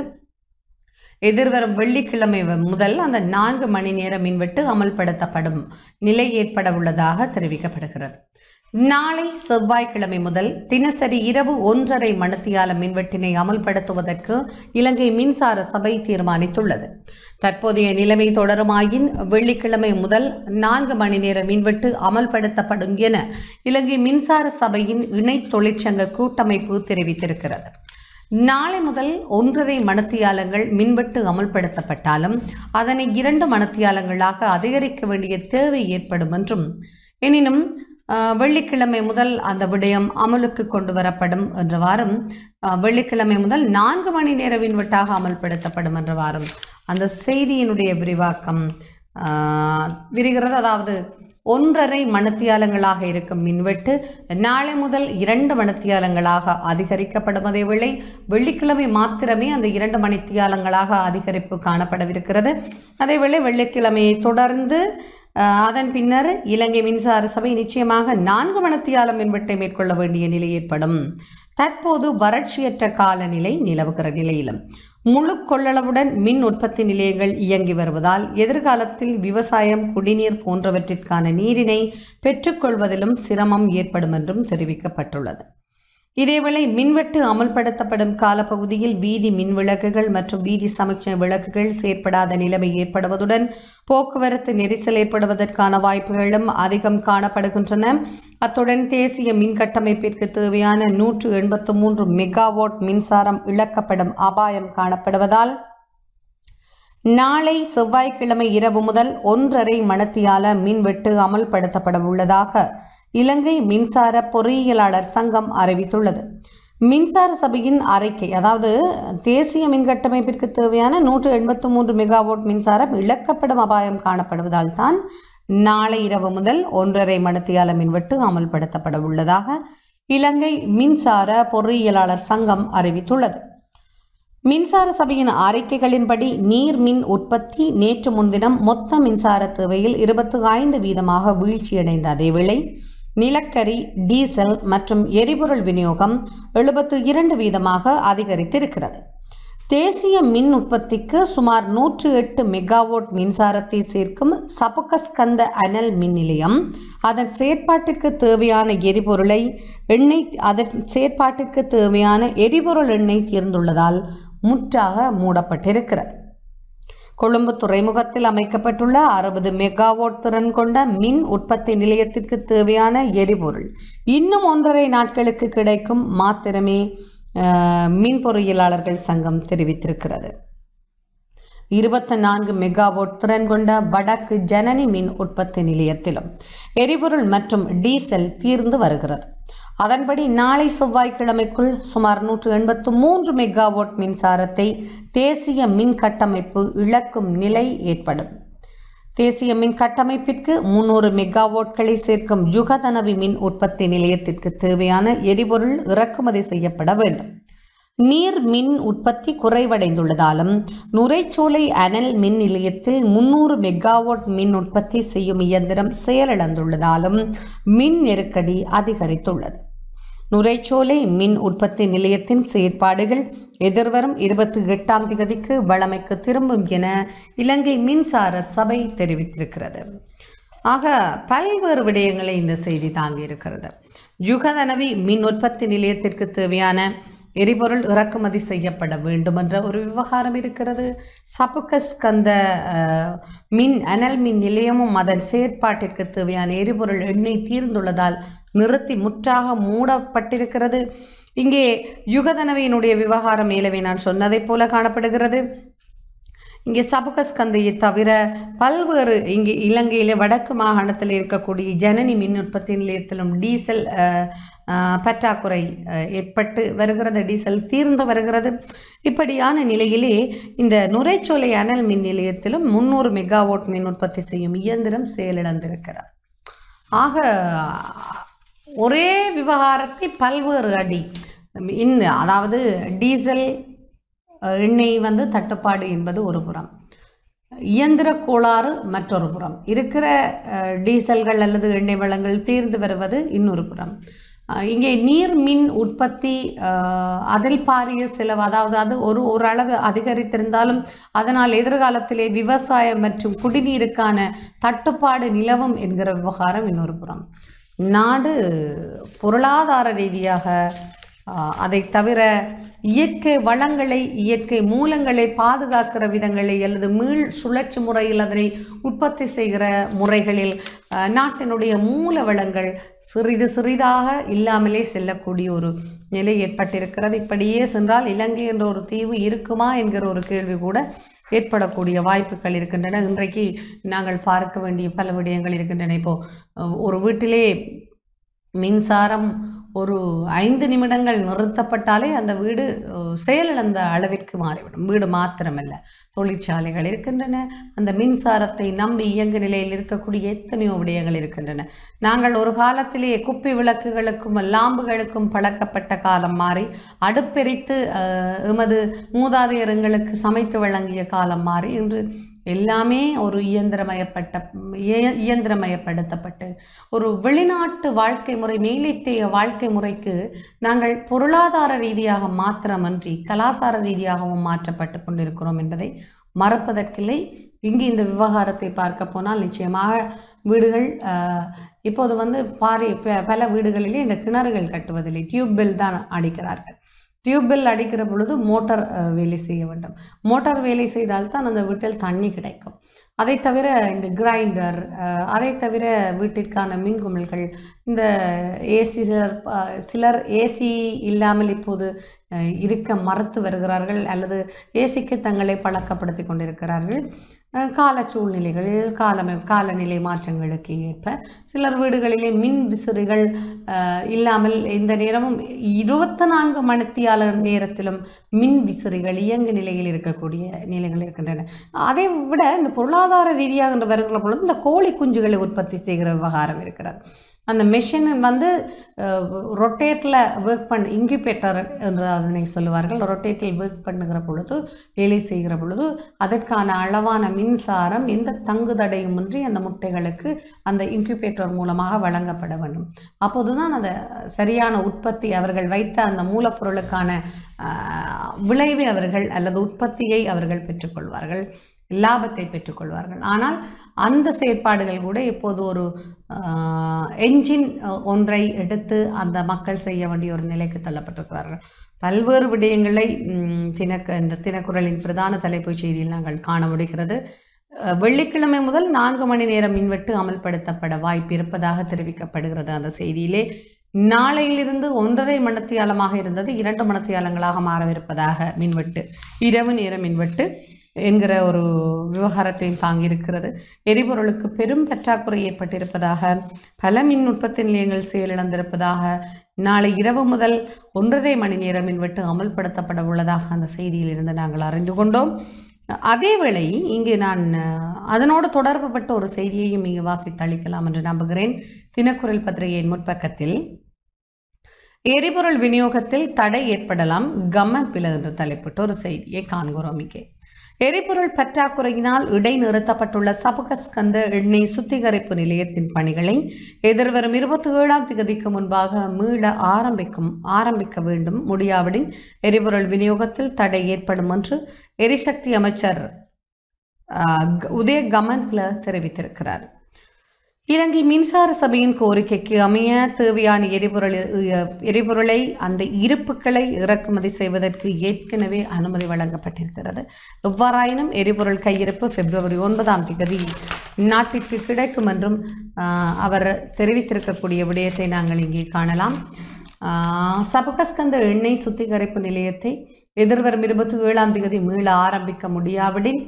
எதிர்வரும் வெள்ளிக்கிழமை முதல் அந்த நான்கு மணி நேர மின்வெட்டு அமல்படுத்தப்படும் நிலை ஏற்பட உள்ளதாக தெரிவிக்கப்படுகிறது நாளை செவ்வாய்க்கிழமை முதல் தினசரி இரவு ஒன்றரை மணித்தியால மின்வெட்டினை அமல்படுத்துவதற்கு இலங்கை மின்சார சபை தீர்மானித்துள்ளது தற்போதைய நிலைமை தொடருமாயின் வெள்ளிக்கிழமை முதல் நான்கு மணி நேர மின்வெட்டு அமல்படுத்தப்படும் என இலங்கை மின்சார சபையின் இணை தொழிற்சங்க கூட்டமைப்பு தெரிவித்திருக்கிறது நாளை முதல் ஒன்றரை மணத்தியாலங்கள் மின்வெட்டு அமல்படுத்தப்பட்டாலும் அதனை இரண்டு மணத்தியாலங்களாக அதிகரிக்க வேண்டிய தேவை ஏற்படும் என்றும் எனினும் வெள்ளிக்கிழமை முதல் அந்த விடயம் அமலுக்கு கொண்டு வரப்படும் என்றவாறும் வெள்ளிக்கிழமை முதல் நான்கு மணி நேர மின்வெட்டாக அமல்படுத்தப்படும் என்றவாறும் அந்த செய்தியினுடைய விரிவாக்கம் விரிகிறது அதாவது ஒன்றரை மணத்தியாலங்களாக இருக்கும் மின்வெட்டு நாளை முதல் இரண்டு மணத்தியாலங்களாக அதிகரிக்கப்படுவதை விலை வெள்ளிக்கிழமை மாத்திரமே அந்த இரண்டு மணித்தியாலங்களாக அதிகரிப்பு காணப்படவிருக்கிறது அதேவேளை வெள்ளிக்கிழமையை தொடர்ந்து அதன் பின்னர் இலங்கை மின்சார சபை நிச்சயமாக நான்கு மணத்தியாலம் மின்வெட்டை மேற்கொள்ள வேண்டிய நிலை ஏற்படும் தற்போது வறட்சியற்ற காலநிலை நிலவுகிற நிலையிலும் முழு கொள்ளளவுடன் மின் உற்பத்தி நிலையங்கள் இயங்கி வருவதால் எதிர்காலத்தில் விவசாயம் குடிநீர் போன்றவற்றிற்கான நீரினை பெற்றுக்கொள்வதிலும் சிரமம் ஏற்படும் என்றும் தெரிவிக்கப்பட்டுள்ளது இதேவேளை மின்வெட்டு அமல்படுத்தப்படும் காலப்பகுதியில் வீதி மின் விளக்குகள் மற்றும் வீதி சமீட்சை விளக்குகள் செயற்படாத நிலைமை ஏற்படுவதுடன் போக்குவரத்து நெரிசல் ஏற்படுவதற்கான வாய்ப்புகளும் அதிகம் காணப்படுகின்றன அத்துடன் தேசிய மின் கட்டமைப்பிற்கு தேவையான நூற்று எண்பத்து மூன்று மெகாவாட் மின்சாரம் இழக்கப்படும் அபாயம் காணப்படுவதால் நாளை செவ்வாய்க்கிழமை இரவு முதல் ஒன்றரை மணத்தியால மின்வெட்டு அமல்படுத்தப்பட உள்ளதாக இலங்கை மின்சார பொறியியலாளர் சங்கம் அறிவித்துள்ளது மின்சார சபையின் அறிக்கை அதாவது தேசிய மின்கட்டமைப்பிற்கு தேவையான நூற்று எண்பத்து மூன்று மெகாவோட் மின்சாரம் இழக்கப்படும் அபாயம் காணப்படுவதால் தான் நாளை இரவு முதல் ஒன்றரை மணித்தியால மின்வெட்டு அமல்படுத்தப்பட உள்ளதாக இலங்கை மின்சார பொறியியலாளர் சங்கம் அறிவித்துள்ளது மின்சார சபையின் அறிக்கைகளின்படி நீர் மின் உற்பத்தி நேற்று முன்தினம் மொத்த மின்சார தேவையில் இருபத்தி ஐந்து வீதமாக வீழ்ச்சியடைந்த அதேவேளை நிலக்கரி டீசல் மற்றும் எரிபொருள் விநியோகம் எழுபத்து இரண்டு வீதமாக அதிகரித்திருக்கிறது தேசிய மின் உற்பத்திக்கு சுமார் நூற்று எட்டு மெகாவோட் மின்சாரத்தை சேர்க்கும் சபகஸ்கந்த அனல் மின் நிலையம் அதன் செயற்பாட்டிற்கு தேவையான எரிபொருளை எண்ணெய் அதன் செயற்பாட்டிற்கு தேவையான எரிபொருள் எண்ணெய் தீர்ந்துள்ளதால் முற்றாக மூடப்பட்டிருக்கிறது கொழும்பு துறைமுகத்தில் அமைக்கப்பட்டுள்ள அறுபது மெகாவாட் திறன் கொண்ட மின் உற்பத்தி நிலையத்திற்கு தேவையான எரிபொருள் இன்னும் ஒன்றரை நாட்களுக்கு கிடைக்கும் மாத்திரமே மின் பொறியியலாளர்கள் சங்கம் தெரிவித்திருக்கிறது இருபத்தி நான்கு மெகாவோட் திறன் கொண்ட வடக்கு ஜனனி மின் உற்பத்தி நிலையத்திலும் எரிபொருள் மற்றும் டீசல் தீர்ந்து வருகிறது அதன்படி நாளை செவ்வாய்க்கிழமைக்குள் சுமார் நூற்று எண்பத்து மூன்று மெகாவாட் மின்சாரத்தை தேசிய மின் கட்டமைப்பு இழக்கும் நிலை ஏற்படும் தேசிய மின் கட்டமைப்பிற்கு முன்னூறு மெகாவாட்களை சேர்க்கும் யுகதனவி மின் உற்பத்தி நிலையத்திற்கு தேவையான எரிபொருள் இறக்குமதி செய்யப்பட வேண்டும் நீர் மின் உற்பத்தி குறைவடைந்துள்ளதாலும் நுரைச்சோலை அனல் மின் நிலையத்தில் முன்னூறு மெகாவாட் மின் உற்பத்தி செய்யும் இயந்திரம் செயலிழந்துள்ளதாலும் மின் நெருக்கடி அதிகரித்துள்ளது நுரைச்சோலை மின் உற்பத்தி நிலையத்தின் செயற்பாடுகள் எதிர்வரும் இருபத்தி எட்டாம் தேதிக்கு வளமைக்கு திரும்பும் என இலங்கை மின்சார சபை தெரிவித்திருக்கிறது ஆக பல்வேறு விடயங்களை இந்த செய்தி தாங்கி இருக்கிறது யுகதனவி மின் உற்பத்தி நிலையத்திற்கு தேவையான எரிபொருள் இறக்குமதி செய்யப்பட வேண்டும் என்ற ஒரு விவகாரம் இருக்கிறது சபுகஸ் கந்த மின் அனல் மின் நிலையமும் அதன் செயற்பாட்டிற்கு தேவையான எரிபொருள் எண்ணெய் தீர்ந்துள்ளதால் நிறுத்தி முற்றாக மூடப்பட்டிருக்கிறது இங்கே யுகதனவையினுடைய விவகாரம் மேலவே நான் சொன்னதைப் போல காணப்படுகிறது இங்கே சபுகஸ்கந்தையை தவிர பல்வேறு இங்கே இலங்கையில் வடக்கு மாகாணத்தில் இருக்கக்கூடிய ஜனனி மின் உற்பத்தி நிலையத்திலும் டீசல் பற்றாக்குறை ஏற்பட்டு வருகிறது டீசல் தீர்ந்து வருகிறது இப்படியான நிலையிலே இந்த நுரைச்சோலை அனல் மின் நிலையத்திலும் முந்நூறு மெகாவோட் மின் உற்பத்தி செய்யும் இயந்திரம் செயலிழந்திருக்கிறார் ஆக ஒரே விவகாரத்தை பல்வேறு அடி இன்னு அதாவது டீசல் எண்ணெய் வந்து தட்டுப்பாடு என்பது ஒரு புறம் இயந்திர கோளாறு மற்றொரு புறம் இருக்கிற டீசல்கள் அல்லது எண்ணெய் வளங்கள் தீர்ந்து வருவது இன்னொரு புறம் இங்கே நீர் மின் உற்பத்தி அதில் பாரிய செலவு அதாவது அது ஒரு ஓரளவு அதிகரித்திருந்தாலும் அதனால் எதிர்காலத்திலே விவசாயம் மற்றும் குடிநீருக்கான தட்டுப்பாடு நிலவும் என்கிற விவகாரம் இன்னொரு புறம் நாடு பொருளாதார ரீதியாக அதை தவிர இயற்கை வளங்களை இயற்கை மூலங்களை பாதுகாக்கிற விதங்களை அல்லது மீள் சுழற்சி முறையில் அதனை உற்பத்தி செய்கிற முறைகளில் நாட்டினுடைய மூல வளங்கள் சிறிது சிறிதாக இல்லாமலே செல்லக்கூடிய ஒரு நிலை ஏற்பட்டிருக்கிறது இப்படியே சென்றால் இலங்கை என்ற ஒரு தீவு இருக்குமா என்கிற ஒரு கேள்வி கூட ஏற்படக்கூடிய வாய்ப்புகள் இருக்கின்றன இன்றைக்கு நாங்கள் பார்க்க வேண்டிய பல விடயங்கள் இருக்கின்றன இப்போது ஒரு வீட்டிலே மின்சாரம் ஒரு ஐந்து நிமிடங்கள் நிறுத்தப்பட்டாலே அந்த வீடு செயலிழந்த அளவிற்கு மாறிவிடும் வீடு மாத்திரமல்ல தொழிற்சாலைகள் இருக்கின்றன அந்த மின்சாரத்தை நம்பி இயங்கு நிலையில் இருக்கக்கூடிய எத்தனையோ விடயங்கள் இருக்கின்றன நாங்கள் ஒரு காலத்திலேயே குப்பி விளக்குகளுக்கும் லாம்புகளுக்கும் பழக்கப்பட்ட காலம் மாறி அடுப்பெரித்து எமது மூதாதையர்களுக்கு சமைத்து வழங்கிய காலம் மாறி இன்று எல்லாமே ஒரு இயந்திரமயப்பட்ட இயந்திரமயப்படுத்தப்பட்டு ஒரு வெளிநாட்டு வாழ்க்கை முறை மேலைத்தேய வாழ்க்கை முறைக்கு நாங்கள் பொருளாதார ரீதியாக மாத்திரமன்றி கலாச்சார ரீதியாகவும் மாற்றப்பட்டு கொண்டிருக்கிறோம் என்பதை மறப்பதற்கில்லை இங்கு இந்த விவகாரத்தை பார்க்க போனால் நிச்சயமாக வீடுகள் இப்போது வந்து பாரி பல வீடுகளிலே இந்த கிணறுகள் கட்டுவதில்லை டியூப்வெல் தான் அடிக்கிறார்கள் டியூப்வெல் அடிக்கிற பொழுது மோட்டார் வேலை செய்ய வேண்டும் மோட்டார் வேலை செய்தால்தான் அந்த வீட்டில் தண்ணி கிடைக்கும் அதை தவிர இந்த கிரைண்டர் அதை தவிர வீட்டிற்கான மின்குமிழ்கள் இந்த ஏசி சிலர் சிலர் ஏசி இல்லாமல் இப்போது இருக்க மறுத்து வருகிறார்கள் அல்லது ஏசிக்கு தங்களை பழக்கப்படுத்தி கொண்டிருக்கிறார்கள் கால சூழ்நிலைகள் காலமை காலநிலை மாற்றங்களுக்கு ஏற்ப சிலர் வீடுகளிலே மின் விசிறிகள் இல்லாமல் இந்த நேரமும் இருபத்தி நான்கு மணித்தியால நேரத்திலும் மின் விசிறிகள் இயங்கு நிலையில் இருக்கக்கூடிய நிலைகள் இருக்கின்றன அதை விட இந்த பொருளாதார ரீதியாக வருகிற பொழுது இந்த கோழி குஞ்சுகளை உற்பத்தி செய்கிற விவகாரம் இருக்கிறது அந்த மிஷின் வந்து ரொட்டேட்டில் ஒர்க் பண்ண இன்குபேட்டர் என்று அதனை சொல்லுவார்கள் ரொட்டேட்டில் ஒர்க் பண்ணுகிற பொழுது வேலை செய்கிற பொழுது அதற்கான அளவான மின்சாரம் எந்த தங்கு தடையுமின்றி அந்த முட்டைகளுக்கு அந்த இன்குபேட்டர் மூலமாக வழங்கப்பட வேண்டும் அப்போது தான் அந்த சரியான உற்பத்தி அவர்கள் வைத்த அந்த மூலப்பொருளுக்கான விளைவை அவர்கள் அல்லது உற்பத்தியை அவர்கள் பெற்றுக்கொள்வார்கள் லாபத்தை பெற்றுக்கொள்வார்கள் ஆனால் அந்த செயற்பாடுகள் கூட இப்போது ஒரு என்ஜின் ஒன்றை எடுத்து அந்த மக்கள் செய்ய வேண்டிய ஒரு நிலைக்கு தள்ளப்பட்டிருக்கிறார்கள் பல்வேறு விடயங்களை தினக்க இந்த தினக்குரலின் பிரதான தலைப்பு செய்தியில் நாங்கள் காண முடிகிறது வெள்ளிக்கிழமை முதல் நான்கு மணி நேரம் மின்வெட்டு அமல்படுத்தப்பட வாய்ப்பு இருப்பதாக தெரிவிக்கப்படுகிறது அந்த செய்தியிலே நாளையிலிருந்து ஒன்றரை மணத்தியாலமாக இருந்தது இரண்டு மணத்தியாலங்களாக மாறவிருப்பதாக மின்வெட்டு இரவு நேர மின்வெட்டு என்கிற ஒரு விவகாரத்தையும் தாங்கியிருக்கிறது எரிபொருளுக்கு பெரும் பற்றாக்குறை ஏற்பட்டிருப்பதாக பல மின் உற்பத்தி நிலையங்கள் செயலிழந்திருப்பதாக நாளை இரவு முதல் ஒன்றரை மணி நேரம் மின்வெட்டு அமல்படுத்தப்பட உள்ளதாக அந்த செய்தியில் இருந்து நாங்கள் அறிந்து கொண்டோம் அதேவேளை இங்கு நான் அதனோடு தொடர்புபட்ட ஒரு செய்தியையும் இங்கு வாசித்து அளிக்கலாம் என்று நம்புகிறேன் தினக்குரல் பத்திரிகையின் முற்பக்கத்தில் எரிபொருள் விநியோகத்தில் தடை ஏற்படலாம் கம்மப்பில என்று தலைப்பட்ட ஒரு செய்தியை காண்கிறோம் இங்கே எரிபொருள் பற்றாக்குறையினால் இடைநிறுத்தப்பட்டுள்ள சபகஸ்கந்த எண்ணெய் சுத்திகரிப்பு நிலையத்தின் பணிகளை எதிர்வரும் இருபத்தி ஏழாம் தேதிக்கு முன்பாக மீள ஆரம்பிக்கும் ஆரம்பிக்க வேண்டும் முடியாவிடின் எரிபொருள் விநியோகத்தில் தடை ஏற்படும் என்று எரிசக்தி அமைச்சர் உதய கமன்பில தெரிவித்திருக்கிறார் இலங்கை மின்சார சபையின் கோரிக்கைக்கு அமைய தேவையான எரிபொருள் எரிபொருளை அந்த இருப்புகளை இறக்குமதி செய்வதற்கு ஏற்கனவே அனுமதி வழங்கப்பட்டிருக்கிறது எவ்வாறாயினும் எரிபொருள் கையிருப்பு பிப்ரவரி ஒன்பதாம் தேதி நாட்டிற்கு கிடைக்கும் என்றும் அவர் தெரிவித்திருக்கக்கூடிய விடயத்தை நாங்கள் இங்கே காணலாம் சபகஸ்கந்த எண்ணெய் சுத்திகரிப்பு நிலையத்தை எதிர்வரும் இருபத்தி ஏழாம் தேதி மீள ஆரம்பிக்க முடியாவிடின்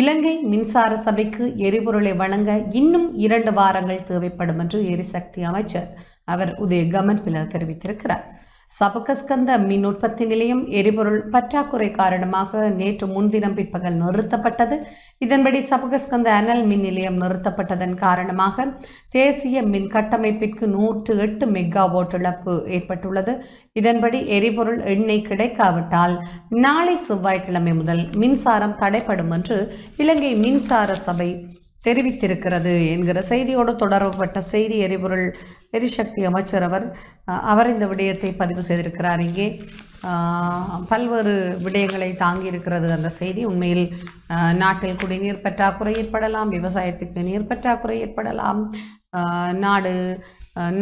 இலங்கை மின்சார சபைக்கு எரிபொருளை வழங்க இன்னும் இரண்டு வாரங்கள் தேவைப்படும் என்று எரிசக்தி அமைச்சர் அவர் உதய கமன் தெரிவித்திருக்கிறார் சபகஸ்கந்த மின் உற்பத்தி நிலையம் எரிபொருள் பற்றாக்குறை காரணமாக நேற்று முன்தினம் பிற்பகல் நிறுத்தப்பட்டது இதன்படி சபகஸ்கந்த அனல் மின் நிலையம் நிறுத்தப்பட்டதன் காரணமாக தேசிய மின் கட்டமைப்பிற்கு நூற்று எட்டு மெகா ஓட் இழப்பு ஏற்பட்டுள்ளது இதன்படி எரிபொருள் எண்ணெய் கிடைக்காவிட்டால் நாளை செவ்வாய்க்கிழமை முதல் மின்சாரம் தடைப்படும் என்று இலங்கை மின்சார சபை தெரிவித்திருக்கிறது என்கிற செய்தியோடு தொடர்பட்ட செய்தி எரிபொருள் எரிசக்தி அமைச்சர் அவர் அவர் இந்த விடயத்தை பதிவு செய்திருக்கிறார் இங்கே பல்வேறு விடயங்களை தாங்கியிருக்கிறது அந்த செய்தி உண்மையில் நாட்டில் குடிநீர் பற்றாக்குறை ஏற்படலாம் விவசாயத்துக்கு நீர் பற்றாக்குறை ஏற்படலாம் நாடு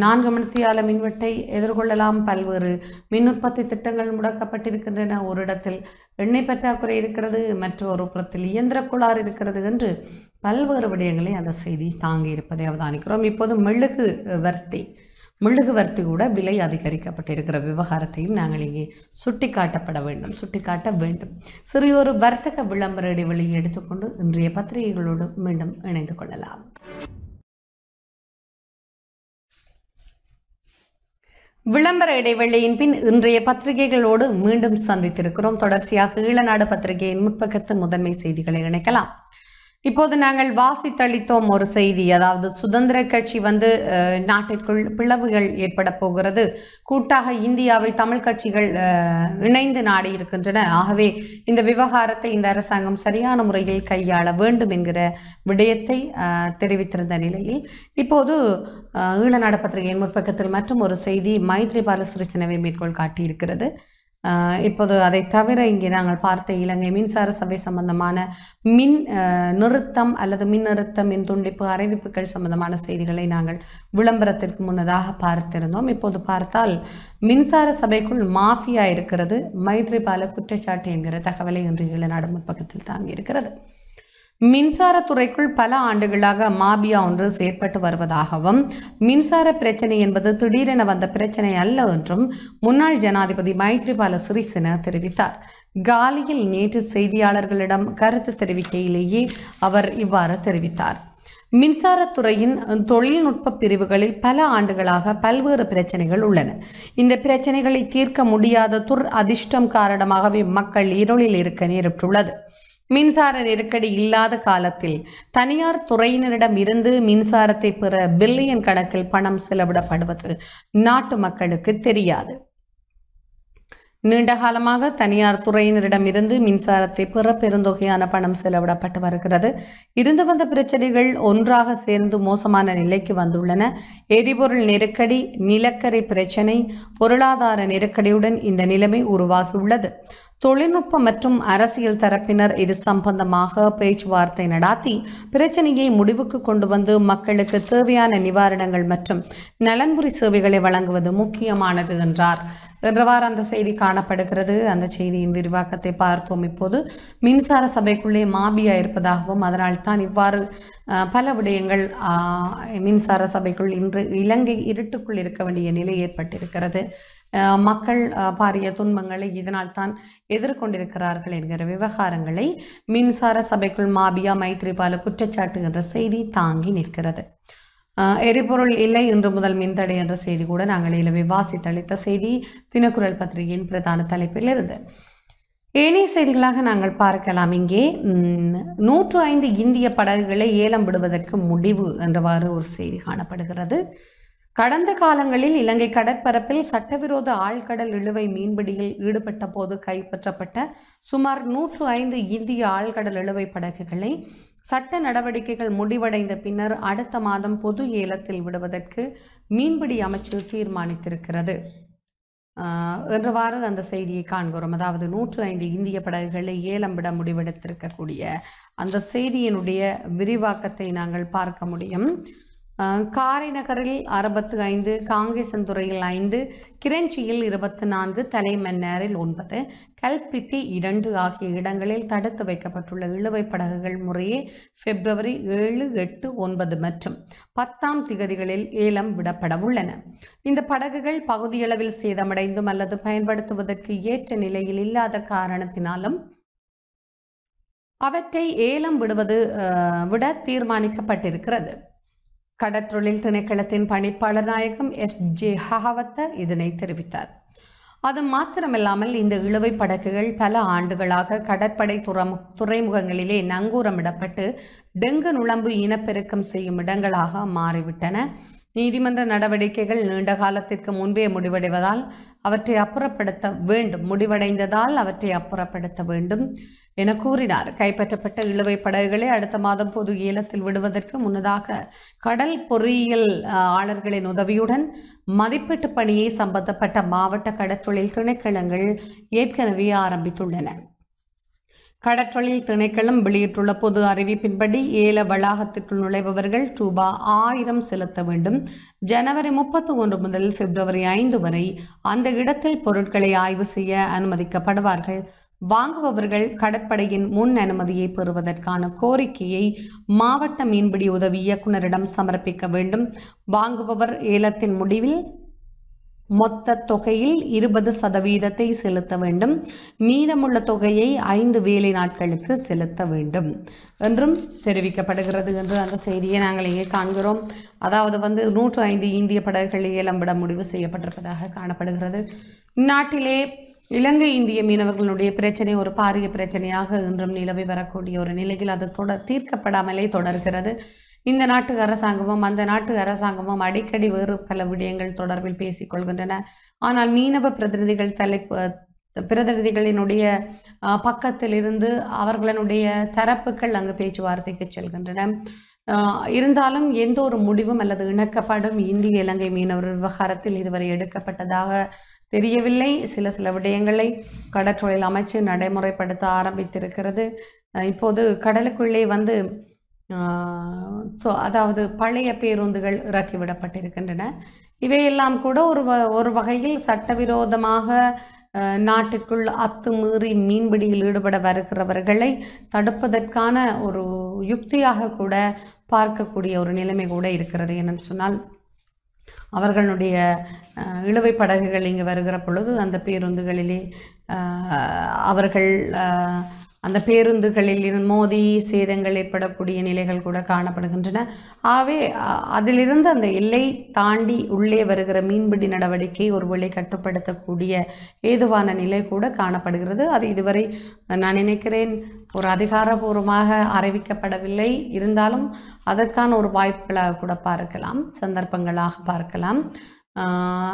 நான்கு மணித்தியால மின்வெட்டை எதிர்கொள்ளலாம் பல்வேறு மின் உற்பத்தி திட்டங்கள் முடக்கப்பட்டிருக்கின்றன ஒரு இடத்தில் எண்ணெய் பற்றாக்குறை இருக்கிறது மற்றொரு புறத்தில் இயந்திர குளார் இருக்கிறது என்று பல்வேறு விடயங்களை அந்த செய்தி தாங்கி இருப்பதை அவதானிக்கிறோம் இப்போது மெழுகு வர்த்தி வர்த்தி கூட விலை அதிகரிக்கப்பட்டிருக்கிற விவகாரத்தையும் நாங்கள் இங்கே சுட்டி காட்டப்பட வேண்டும் சுட்டி காட்ட வேண்டும் சிறியொரு வர்த்தக விளம்பர இடைவெளியை எடுத்துக்கொண்டு இன்றைய பத்திரிகைகளோடு மீண்டும் இணைந்து கொள்ளலாம் விளம்பர இடைவெளியின் பின் இன்றைய பத்திரிகைகளோடு மீண்டும் சந்தித்திருக்கிறோம் தொடர்ச்சியாக ஈழநாடு பத்திரிகையின் முற்பக்கத்து முதன்மை செய்திகளை இணைக்கலாம் இப்போது நாங்கள் வாசித்தளித்தோம் ஒரு செய்தி அதாவது சுதந்திர கட்சி வந்து நாட்டிற்குள் பிளவுகள் ஏற்பட போகிறது கூட்டாக இந்தியாவை தமிழ் கட்சிகள் இணைந்து நாடி இருக்கின்றன ஆகவே இந்த விவகாரத்தை இந்த அரசாங்கம் சரியான முறையில் கையாள வேண்டும் என்கிற விடயத்தை தெரிவித்திருந்த நிலையில் இப்போது ஈழநாடு பத்திரிகையின் முற்பக்கத்தில் மற்றும் ஒரு செய்தி மைத்ரிபால சிறிசேனவை மேற்கோள் காட்டியிருக்கிறது இப்போது அதை தவிர இங்கே நாங்கள் பார்த்த இலங்கை மின்சார சபை சம்பந்தமான மின் நிறுத்தம் அல்லது மின் நிறுத்தம் மின் துண்டிப்பு அறிவிப்புகள் சம்பந்தமான செய்திகளை நாங்கள் விளம்பரத்திற்கு முன்னதாக பார்த்திருந்தோம் இப்போது பார்த்தால் மின்சார சபைக்குள் மாஃபியா இருக்கிறது மைத்ரிபால குற்றச்சாட்டு என்கிற தகவலை இன்று ஈழநாடு முற்பக்கத்தில் தாங்கியிருக்கிறது மின்சாரத்துறைக்குள் பல ஆண்டுகளாக மாபியா ஒன்று செயற்பட்டு வருவதாகவும் மின்சார பிரச்சனை என்பது திடீரென வந்த பிரச்சனை அல்ல என்றும் முன்னாள் ஜனாதிபதி மைத்ரிபால சிறிசேன தெரிவித்தார் காலியில் நேற்று செய்தியாளர்களிடம் கருத்து தெரிவிக்கையிலேயே அவர் இவ்வாறு தெரிவித்தார் மின்சாரத்துறையின் தொழில்நுட்ப பிரிவுகளில் பல ஆண்டுகளாக பல்வேறு பிரச்சனைகள் உள்ளன இந்த பிரச்சனைகளை தீர்க்க முடியாத துர் அதிர்ஷ்டம் காரணமாகவே மக்கள் இருளில் இருக்க நேரிட்டுள்ளது மின்சார நெருக்கடி இல்லாத காலத்தில் தனியார் துறையினரிடம் இருந்து மின்சாரத்தை பெற பில்லியன் கணக்கில் பணம் செலவிடப்படுவது நாட்டு மக்களுக்கு தெரியாது நீண்ட காலமாக தனியார் துறையினரிடமிருந்து மின்சாரத்தை பிற பெருந்தொகையான பணம் செலவிடப்பட்டு வருகிறது இருந்து வந்த பிரச்சனைகள் ஒன்றாக சேர்ந்து மோசமான நிலைக்கு வந்துள்ளன எரிபொருள் நெருக்கடி நிலக்கரி பிரச்சினை பொருளாதார நெருக்கடியுடன் இந்த நிலைமை உருவாகியுள்ளது தொழில்நுட்ப மற்றும் அரசியல் தரப்பினர் இது சம்பந்தமாக பேச்சுவார்த்தை நடாத்தி பிரச்சனையை முடிவுக்கு கொண்டு வந்து மக்களுக்கு தேவையான நிவாரணங்கள் மற்றும் நலன்புரி சேவைகளை வழங்குவது முக்கியமானது என்றார் என்றவாறு அந்த செய்தி காணப்படுகிறது அந்த செய்தியின் விரிவாக்கத்தை பார்த்தோம் இப்போது மின்சார சபைக்குள்ளே மாபியா இருப்பதாகவும் அதனால் தான் இவ்வாறு பல விடயங்கள் மின்சார சபைக்குள் இன்று இலங்கை இருட்டுக்குள் இருக்க வேண்டிய நிலை ஏற்பட்டிருக்கிறது மக்கள் பாரிய துன்பங்களை இதனால் தான் எதிர்கொண்டிருக்கிறார்கள் என்கிற விவகாரங்களை மின்சார சபைக்குள் மாபியா மைத்ரிபால குற்றச்சாட்டு என்ற செய்தி தாங்கி நிற்கிறது எரிபொருள் இல்லை இன்று முதல் மின்தடை என்ற செய்தி கூட நாங்கள் இலவை வாசித்தளித்த செய்தி தினக்குரல் பத்திரிகையின் பிரதான தலைப்பில் இருந்து ஏனைய செய்திகளாக நாங்கள் பார்க்கலாம் இங்கே நூற்று ஐந்து இந்திய படகுகளை ஏலம் விடுவதற்கு முடிவு என்றவாறு ஒரு செய்தி காணப்படுகிறது கடந்த காலங்களில் இலங்கை கடற்பரப்பில் சட்டவிரோத ஆழ்கடல் இழுவை மீன்பிடியில் ஈடுபட்ட போது கைப்பற்றப்பட்ட சுமார் நூற்று ஐந்து இந்திய ஆழ்கடல் இழுவை படகுகளை சட்ட நடவடிக்கைகள் முடிவடைந்த பின்னர் அடுத்த மாதம் பொது ஏலத்தில் விடுவதற்கு மீன்பிடி அமைச்சு தீர்மானித்திருக்கிறது என்றவாறு அந்த செய்தியை காண்கிறோம் அதாவது நூற்று ஐந்து இந்திய படகுகளை ஏலம் விட முடிவெடுத்திருக்கக்கூடிய அந்த செய்தியினுடைய விரிவாக்கத்தை நாங்கள் பார்க்க முடியும் காரைநகரில் அறுபத்து ஐந்து காங்கேசந்துறையில் ஐந்து கிரஞ்சியில் இருபத்தி நான்கு தலைமன்னாரில் ஒன்பது கல்பிட்டி இரண்டு ஆகிய இடங்களில் தடுத்து வைக்கப்பட்டுள்ள இழுவை படகுகள் முறையே பிப்ரவரி ஏழு எட்டு ஒன்பது மற்றும் பத்தாம் திகதிகளில் ஏலம் விடப்பட உள்ளன இந்த படகுகள் பகுதியளவில் சேதமடைந்தும் அல்லது பயன்படுத்துவதற்கு ஏற்ற நிலையில் இல்லாத காரணத்தினாலும் அவற்றை ஏலம் விடுவது விட தீர்மானிக்கப்பட்டிருக்கிறது கடற்றொழில் திணைக்களத்தின் பணிப்பாளர் நாயகம் எஸ் ஜே ஹஹவத்த இதனை தெரிவித்தார் அது மாத்திரமில்லாமல் இந்த இழுவை படகுகள் பல ஆண்டுகளாக கடற்படை துறைமுக துறைமுகங்களிலே நங்கூரமிடப்பட்டு டெங்கு நுழம்பு இனப்பெருக்கம் செய்யும் இடங்களாக மாறிவிட்டன நீதிமன்ற நடவடிக்கைகள் நீண்ட காலத்திற்கு முன்பே முடிவடைவதால் அவற்றை அப்புறப்படுத்த வேண்டும் முடிவடைந்ததால் அவற்றை அப்புறப்படுத்த வேண்டும் என கூறினார் கைப்பற்றப்பட்ட இழுவை படகுகளை அடுத்த மாதம் பொது ஏலத்தில் விடுவதற்கு முன்னதாக கடல் பொறியியல் ஆளர்களின் உதவியுடன் மதிப்பீட்டு பணியை சம்பந்தப்பட்ட மாவட்ட கடற்றொழில் திணைக்களங்கள் ஏற்கனவே ஆரம்பித்துள்ளன கடற்றொழில் திணைக்களம் வெளியிட்டுள்ள பொது அறிவிப்பின்படி ஏல வளாகத்திற்குள் நுழைபவர்கள் ரூபா ஆயிரம் செலுத்த வேண்டும் ஜனவரி முப்பத்தி ஒன்று முதல் பிப்ரவரி ஐந்து வரை அந்த இடத்தில் பொருட்களை ஆய்வு செய்ய அனுமதிக்கப்படுவார்கள் வாங்குபவர்கள் கடற்படையின் முன் அனுமதியை பெறுவதற்கான கோரிக்கையை மாவட்ட மீன்பிடி உதவி இயக்குநரிடம் சமர்ப்பிக்க வேண்டும் வாங்குபவர் ஏலத்தின் முடிவில் மொத்த தொகையில் இருபது சதவீதத்தை செலுத்த வேண்டும் மீதமுள்ள தொகையை ஐந்து வேலை நாட்களுக்கு செலுத்த வேண்டும் என்றும் தெரிவிக்கப்படுகிறது என்று அந்த செய்தியை நாங்கள் இங்கே காண்கிறோம் அதாவது வந்து நூற்று ஐந்து இந்திய படகுகள் ஏலம்பிட முடிவு செய்யப்பட்டிருப்பதாக காணப்படுகிறது இந்நாட்டிலே இலங்கை இந்திய மீனவர்களுடைய பிரச்சனை ஒரு பாரிய பிரச்சனையாக இன்றும் நிலவி வரக்கூடிய ஒரு நிலையில் அது தொட தீர்க்கப்படாமலே தொடர்கிறது இந்த நாட்டு அரசாங்கமும் அந்த நாட்டு அரசாங்கமும் அடிக்கடி வேறு பல விடயங்கள் தொடர்பில் பேசிக்கொள்கின்றன ஆனால் மீனவ பிரதிநிதிகள் தலைப்பு பிரதிநிதிகளினுடைய பக்கத்திலிருந்து அவர்களினுடைய தரப்புகள் அங்கு பேச்சுவார்த்தைக்கு செல்கின்றன இருந்தாலும் எந்த ஒரு முடிவும் அல்லது இணக்கப்படும் இந்திய இலங்கை மீனவர் விவகாரத்தில் இதுவரை எடுக்கப்பட்டதாக தெரியவில்லை சில சில விடயங்களை கடற்றொழில் அமைச்சு நடைமுறைப்படுத்த ஆரம்பித்திருக்கிறது இப்போது கடலுக்குள்ளே வந்து ஸோ அதாவது பழைய பேருந்துகள் இறக்கிவிடப்பட்டிருக்கின்றன இவையெல்லாம் கூட ஒரு வ ஒரு வகையில் சட்டவிரோதமாக நாட்டிற்குள் அத்துமீறி மீன்பிடியில் ஈடுபட வருகிறவர்களை தடுப்பதற்கான ஒரு யுக்தியாக கூட பார்க்கக்கூடிய ஒரு நிலைமை கூட இருக்கிறது என்னென்னு சொன்னால் அவர்களுடைய இழுவை படகுகள் இங்கே வருகிற பொழுது அந்த பேருந்துகளிலே அவர்கள் அந்த பேருந்துகளில் மோதி சேதங்கள் ஏற்படக்கூடிய நிலைகள் கூட காணப்படுகின்றன ஆகவே அதிலிருந்து அந்த எல்லை தாண்டி உள்ளே வருகிற மீன்பிடி நடவடிக்கை ஒருவேளை கட்டுப்படுத்தக்கூடிய ஏதுவான நிலை கூட காணப்படுகிறது அது இதுவரை நான் நினைக்கிறேன் ஒரு அதிகாரபூர்வமாக அறிவிக்கப்படவில்லை இருந்தாலும் அதற்கான ஒரு வாய்ப்புகளாக கூட பார்க்கலாம் சந்தர்ப்பங்களாக பார்க்கலாம்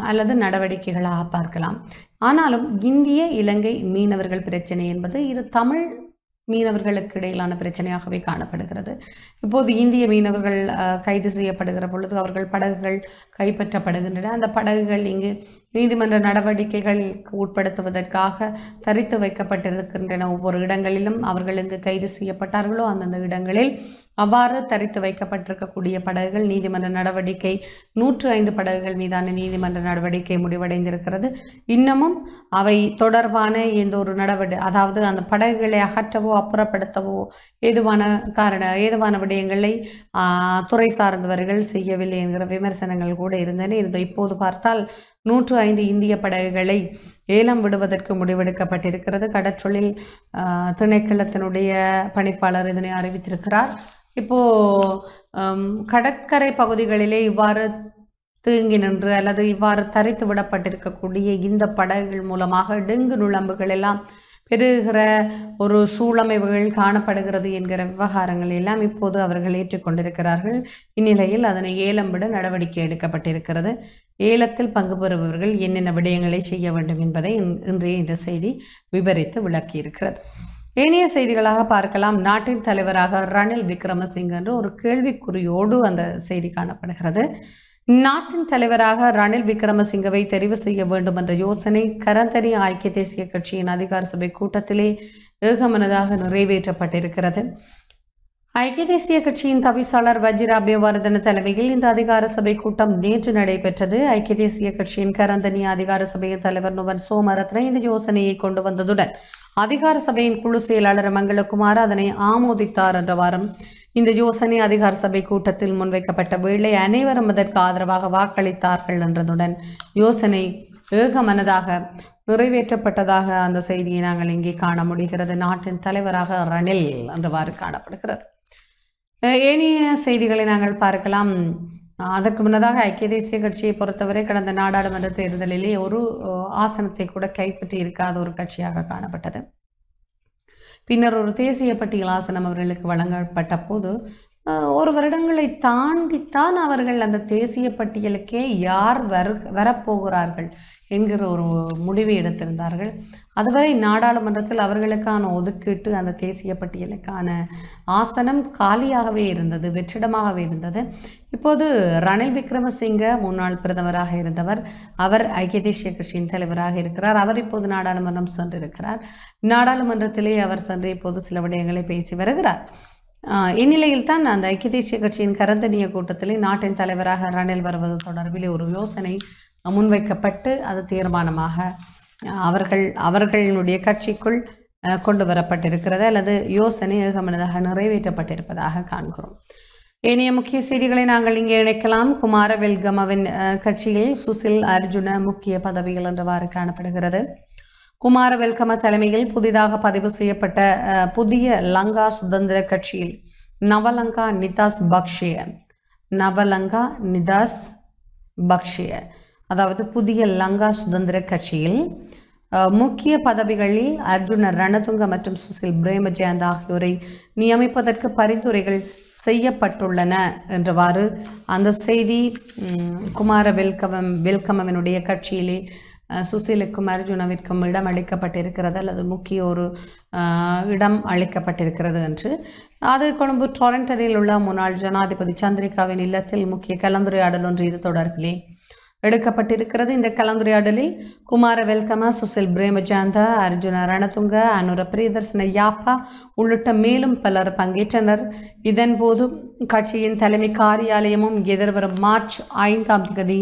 அல்லது நடவடிக்கைகளாக பார்க்கலாம் ஆனாலும் இந்திய இலங்கை மீனவர்கள் பிரச்சனை என்பது இது தமிழ் மீனவர்களுக்கு இடையிலான பிரச்சனையாகவே காணப்படுகிறது இப்போது இந்திய மீனவர்கள் கைது செய்யப்படுகிற பொழுது அவர்கள் படகுகள் கைப்பற்றப்படுகின்றன அந்த படகுகள் இங்கு நீதிமன்ற நடவடிக்கைகளுக்கு உட்படுத்துவதற்காக தரித்து வைக்கப்பட்டிருக்கின்றன ஒவ்வொரு இடங்களிலும் அவர்கள் இங்கு கைது செய்யப்பட்டார்களோ அந்தந்த இடங்களில் அவ்வாறு தரித்து வைக்கப்பட்டிருக்கக்கூடிய படகுகள் நீதிமன்ற நடவடிக்கை நூற்று ஐந்து படகுகள் மீதான நீதிமன்ற நடவடிக்கை முடிவடைந்திருக்கிறது இன்னமும் அவை தொடர்பான எந்த ஒரு நடவடிக்கை அதாவது அந்த படகுகளை அகற்றவோ அப்புறப்படுத்தவோ ஏதுவான காரண ஏதுவான விடயங்களை துறை சார்ந்தவர்கள் செய்யவில்லை என்கிற விமர்சனங்கள் கூட இருந்தன இருந்தோம் இப்போது பார்த்தால் நூற்று ஐந்து இந்திய படகுகளை ஏலம் விடுவதற்கு முடிவெடுக்கப்பட்டிருக்கிறது கடற்றொழில் திணைக்களத்தினுடைய பணிப்பாளர் இதனை அறிவித்திருக்கிறார் இப்போது கடற்கரை பகுதிகளிலே இவ்வாறு தீங்கி நின்று அல்லது இவ்வாறு தரித்து விடப்பட்டிருக்கக்கூடிய இந்த படகுகள் மூலமாக டெங்கு நுழம்புகள் எல்லாம் பெருகிற ஒரு சூழமைவுகள் காணப்படுகிறது என்கிற விவகாரங்கள் எல்லாம் இப்போது அவர்கள் ஏற்றுக்கொண்டிருக்கிறார்கள் இந்நிலையில் அதனை ஏலம் விட நடவடிக்கை எடுக்கப்பட்டிருக்கிறது ஏலத்தில் பங்கு பெறுபவர்கள் என்னென்ன விடயங்களை செய்ய வேண்டும் என்பதை இன்றைய இந்த செய்தி விவரித்து விளக்கியிருக்கிறது ஏனைய செய்திகளாக பார்க்கலாம் நாட்டின் தலைவராக ரணில் விக்ரமசிங் என்று ஒரு கேள்விக்குறியோடு அந்த செய்தி காணப்படுகிறது நாட்டின் தலைவராக ரணில் விக்ரமசிங்கவை தெரிவு செய்ய வேண்டும் என்ற யோசனை கரந்தனி ஐக்கிய தேசிய கட்சியின் அதிகார சபை கூட்டத்திலே ஏகமனதாக நிறைவேற்றப்பட்டிருக்கிறது ஐக்கிய தேசிய கட்சியின் தவிசாளர் வஜிரா அபேவாரதன தலைமையில் இந்த அதிகார சபை கூட்டம் நேற்று நடைபெற்றது ஐக்கிய தேசிய கட்சியின் கரந்தனி அதிகார சபையின் தலைவர் நுவன் சோமரத்ன இந்த யோசனையை கொண்டு வந்ததுடன் அதிகார சபையின் குழு செயலாளர் மங்களகுமார் அதனை ஆமோதித்தார் வாரம் இந்த யோசனை அதிகார சபை கூட்டத்தில் முன்வைக்கப்பட்ட வேளை அனைவரும் அதற்கு ஆதரவாக வாக்களித்தார்கள் என்றதுடன் யோசனை ஏகமனதாக நிறைவேற்றப்பட்டதாக அந்த செய்தியை நாங்கள் இங்கே காண முடிகிறது நாட்டின் தலைவராக ரணில் என்றவாறு காணப்படுகிறது ஏனைய செய்திகளை நாங்கள் பார்க்கலாம் அதற்கு முன்னதாக ஐக்கிய தேசிய கட்சியை பொறுத்தவரை கடந்த நாடாளுமன்ற தேர்தலிலே ஒரு ஆசனத்தை கூட கைப்பற்றி இருக்காத ஒரு கட்சியாக காணப்பட்டது பின்னர் ஒரு தேசிய பட்டியல் ஆசனம் அவர்களுக்கு வழங்கப்பட்ட போது ஒரு வருடங்களை தாண்டித்தான் அவர்கள் அந்த தேசிய பட்டியலுக்கே யார் வர வரப்போகிறார்கள் என்கிற ஒரு முடிவு எடுத்திருந்தார்கள் அதுவரை நாடாளுமன்றத்தில் அவர்களுக்கான ஒதுக்கீட்டு அந்த தேசிய பட்டியலுக்கான ஆசனம் காலியாகவே இருந்தது வெற்றிடமாகவே இருந்தது இப்போது ரணில் விக்ரமசிங்க முன்னாள் பிரதமராக இருந்தவர் அவர் ஐக்கிய தேசிய கட்சியின் தலைவராக இருக்கிறார் அவர் இப்போது நாடாளுமன்றம் சென்றிருக்கிறார் நாடாளுமன்றத்திலே அவர் சென்று இப்போது சில விடயங்களை பேசி வருகிறார் இந்நிலையில் தான் அந்த ஐக்கிய தேசிய கட்சியின் கரந்தனிய கூட்டத்திலே நாட்டின் தலைவராக ரணில் வருவது தொடர்பிலே ஒரு யோசனை முன்வைக்கப்பட்டு அது தீர்மானமாக அவர்கள் அவர்களுடைய கட்சிக்குள் கொண்டு வரப்பட்டிருக்கிறது அல்லது யோசனை ஏகமனதாக நிறைவேற்றப்பட்டிருப்பதாக காண்கிறோம் ஏனைய முக்கிய செய்திகளை நாங்கள் இங்கே இணைக்கலாம் குமார வெல்கமவின் கட்சியில் சுசில் அர்ஜுன முக்கிய பதவிகள் என்றவாறு காணப்படுகிறது குமார வெல்கம தலைமையில் புதிதாக பதிவு செய்யப்பட்ட புதிய லங்கா சுதந்திர கட்சியில் நவலங்கா நிதாஸ் பக்ஷிய நவலங்கா நிதாஸ் பக்ஷிய அதாவது புதிய லங்கா சுதந்திர கட்சியில் முக்கிய பதவிகளில் அர்ஜுனர் ரணதுங்க மற்றும் சுசில் பிரேமஜயந்த் ஆகியோரை நியமிப்பதற்கு பரிந்துரைகள் செய்யப்பட்டுள்ளன என்றவாறு அந்த செய்தி குமார வெல்கமம் வெல்கமவனுடைய கட்சியிலே சுசீலுக்கும் அர்ஜுனவிற்கும் இடம் அளிக்கப்பட்டிருக்கிறது அல்லது முக்கிய ஒரு இடம் அளிக்கப்பட்டிருக்கிறது என்று அது கொழும்பு டொரண்டரில் உள்ள முன்னாள் ஜனாதிபதி சந்திரிகாவின் இல்லத்தில் முக்கிய கலந்துரையாடல் ஒன்று இது தொடர்பிலே எடுக்கப்பட்டிருக்கிறது இந்த கலந்துரையாடலில் குமார வெல்கமா சுசில் பிரேமஜாந்தா அர்ஜுனா ரணதுங்க அனுர பிரியதர்சன யாப்பா உள்ளிட்ட மேலும் பலர் பங்கேற்றனர் இதன்போது கட்சியின் தலைமை காரியாலயமும் எதிர்வரும் மார்ச் ஐந்தாம் தேதி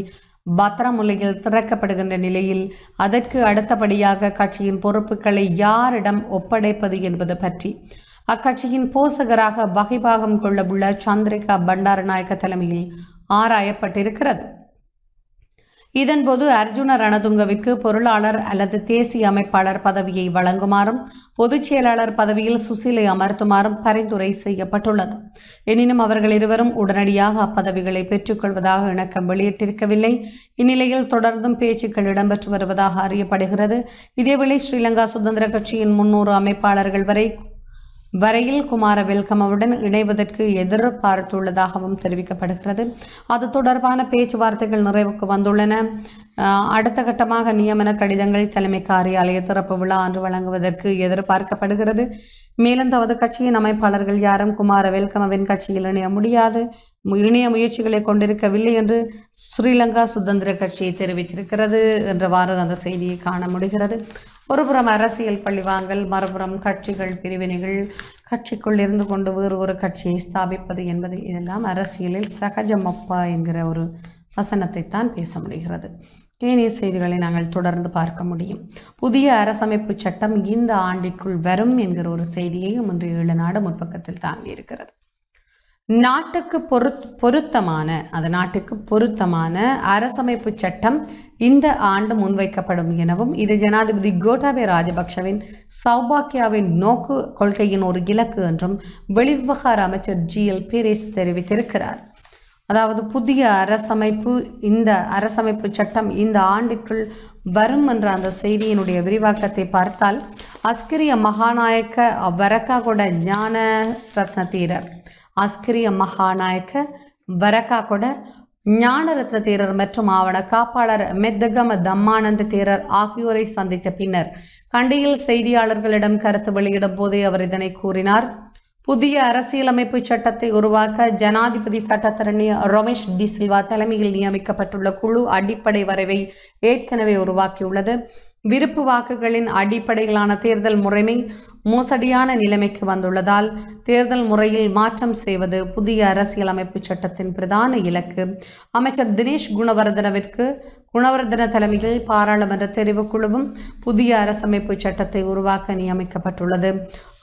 பத்திரமுலையில் திறக்கப்படுகின்ற நிலையில் அதற்கு அடுத்தபடியாக கட்சியின் பொறுப்புகளை யாரிடம் ஒப்படைப்பது என்பது பற்றி அக்கட்சியின் போசகராக வகைபாகம் கொள்ளவுள்ள சந்திரிகா பண்டாரநாயக்க தலைமையில் ஆராயப்பட்டிருக்கிறது இதன்போது அர்ஜுன ரணதுங்கவிற்கு பொருளாளர் அல்லது தேசிய அமைப்பாளர் பதவியை வழங்குமாறும் பொதுச் செயலாளர் பதவியில் சுசிலை அமர்த்துமாறும் பரிந்துரை செய்யப்பட்டுள்ளது எனினும் அவர்கள் இருவரும் உடனடியாக அப்பதவிகளை பெற்றுக்கொள்வதாக இணக்கம் வெளியிட்டிருக்கவில்லை இந்நிலையில் தொடர்ந்தும் பேச்சுக்கள் இடம்பெற்று வருவதாக அறியப்படுகிறது இதேவேளை ஸ்ரீலங்கா சுதந்திர கட்சியின் முன்னூறு அமைப்பாளர்கள் வரை வரையில் குமார வெல்கமவுடன் இணைவதற்கு எதிர்பார்த்துள்ளதாகவும் தெரிவிக்கப்படுகிறது அது தொடர்பான பேச்சுவார்த்தைகள் நிறைவுக்கு வந்துள்ளன அடுத்த கட்டமாக நியமன கடிதங்கள் தலைமை காரியாலய திறப்பு விழா அன்று வழங்குவதற்கு எதிர்பார்க்கப்படுகிறது மேலும் தமது கட்சியின் அமைப்பாளர்கள் யாரும் குமார வெல்கமவின் கட்சியில் இணைய முடியாது இணைய முயற்சிகளை கொண்டிருக்கவில்லை என்று ஸ்ரீலங்கா சுதந்திர கட்சி தெரிவித்திருக்கிறது என்றவாறு அந்த செய்தியை காண முடிகிறது ஒருபுறம் அரசியல் பழிவாங்கல் மறுபுறம் கட்சிகள் பிரிவினைகள் கட்சிக்குள் இருந்து கொண்டு வேறு ஒரு கட்சியை ஸ்தாபிப்பது என்பது இதெல்லாம் அரசியலில் சகஜமப்பா என்கிற ஒரு வசனத்தை தான் பேச முடிகிறது ஏனைய செய்திகளை நாங்கள் தொடர்ந்து பார்க்க முடியும் புதிய அரசமைப்பு சட்டம் இந்த ஆண்டிற்குள் வரும் என்கிற ஒரு செய்தியையும் இன்று ஏழு நாடு முற்பக்கத்தில் தாங்கியிருக்கிறது நாட்டுக்கு பொரு பொருத்தமான அந்த நாட்டுக்கு பொருத்தமான அரசமைப்பு சட்டம் இந்த ஆண்டு முன்வைக்கப்படும் எனவும் இது ஜனாதிபதி கோட்டாபே ராஜபக்ஷவின் சௌபாக்கியாவின் நோக்கு கொள்கையின் ஒரு இலக்கு என்றும் வெளிவிவகார அமைச்சர் ஜி எல் பீரேஸ் தெரிவித்திருக்கிறார் அதாவது புதிய அரசமைப்பு இந்த அரசமைப்பு சட்டம் இந்த ஆண்டுக்குள் வரும் என்ற அந்த செய்தியினுடைய விரிவாக்கத்தை பார்த்தால் அஸ்கிரிய மகாநாயக்க கூட ஞான ரத்ன தீரர் அஸ்கிரிய மகாநாயக்க வரக்கா கூட ஞானரத்ன தேரர் மற்றும் ஆவண காப்பாளர் மெத்தகம தம்மானந்த தேரர் ஆகியோரை சந்தித்த பின்னர் கண்டியில் செய்தியாளர்களிடம் கருத்து வெளியிடும் போதே அவர் இதனை கூறினார் புதிய அரசியலமைப்பு சட்டத்தை உருவாக்க ஜனாதிபதி சட்டத்தரணி ரமேஷ் டி சில்வா தலைமையில் நியமிக்கப்பட்டுள்ள குழு அடிப்படை வரைவை ஏற்கனவே உருவாக்கியுள்ளது விருப்பு வாக்குகளின் அடிப்படையிலான தேர்தல் முறைமை மோசடியான நிலைமைக்கு வந்துள்ளதால் தேர்தல் முறையில் மாற்றம் செய்வது புதிய அரசியலமைப்பு சட்டத்தின் பிரதான இலக்கு அமைச்சர் தினேஷ் குணவர்தனவிற்கு குணவர்தன தலைமையில் பாராளுமன்ற தெரிவுக்குழுவும் புதிய அரசமைப்பு சட்டத்தை உருவாக்க நியமிக்கப்பட்டுள்ளது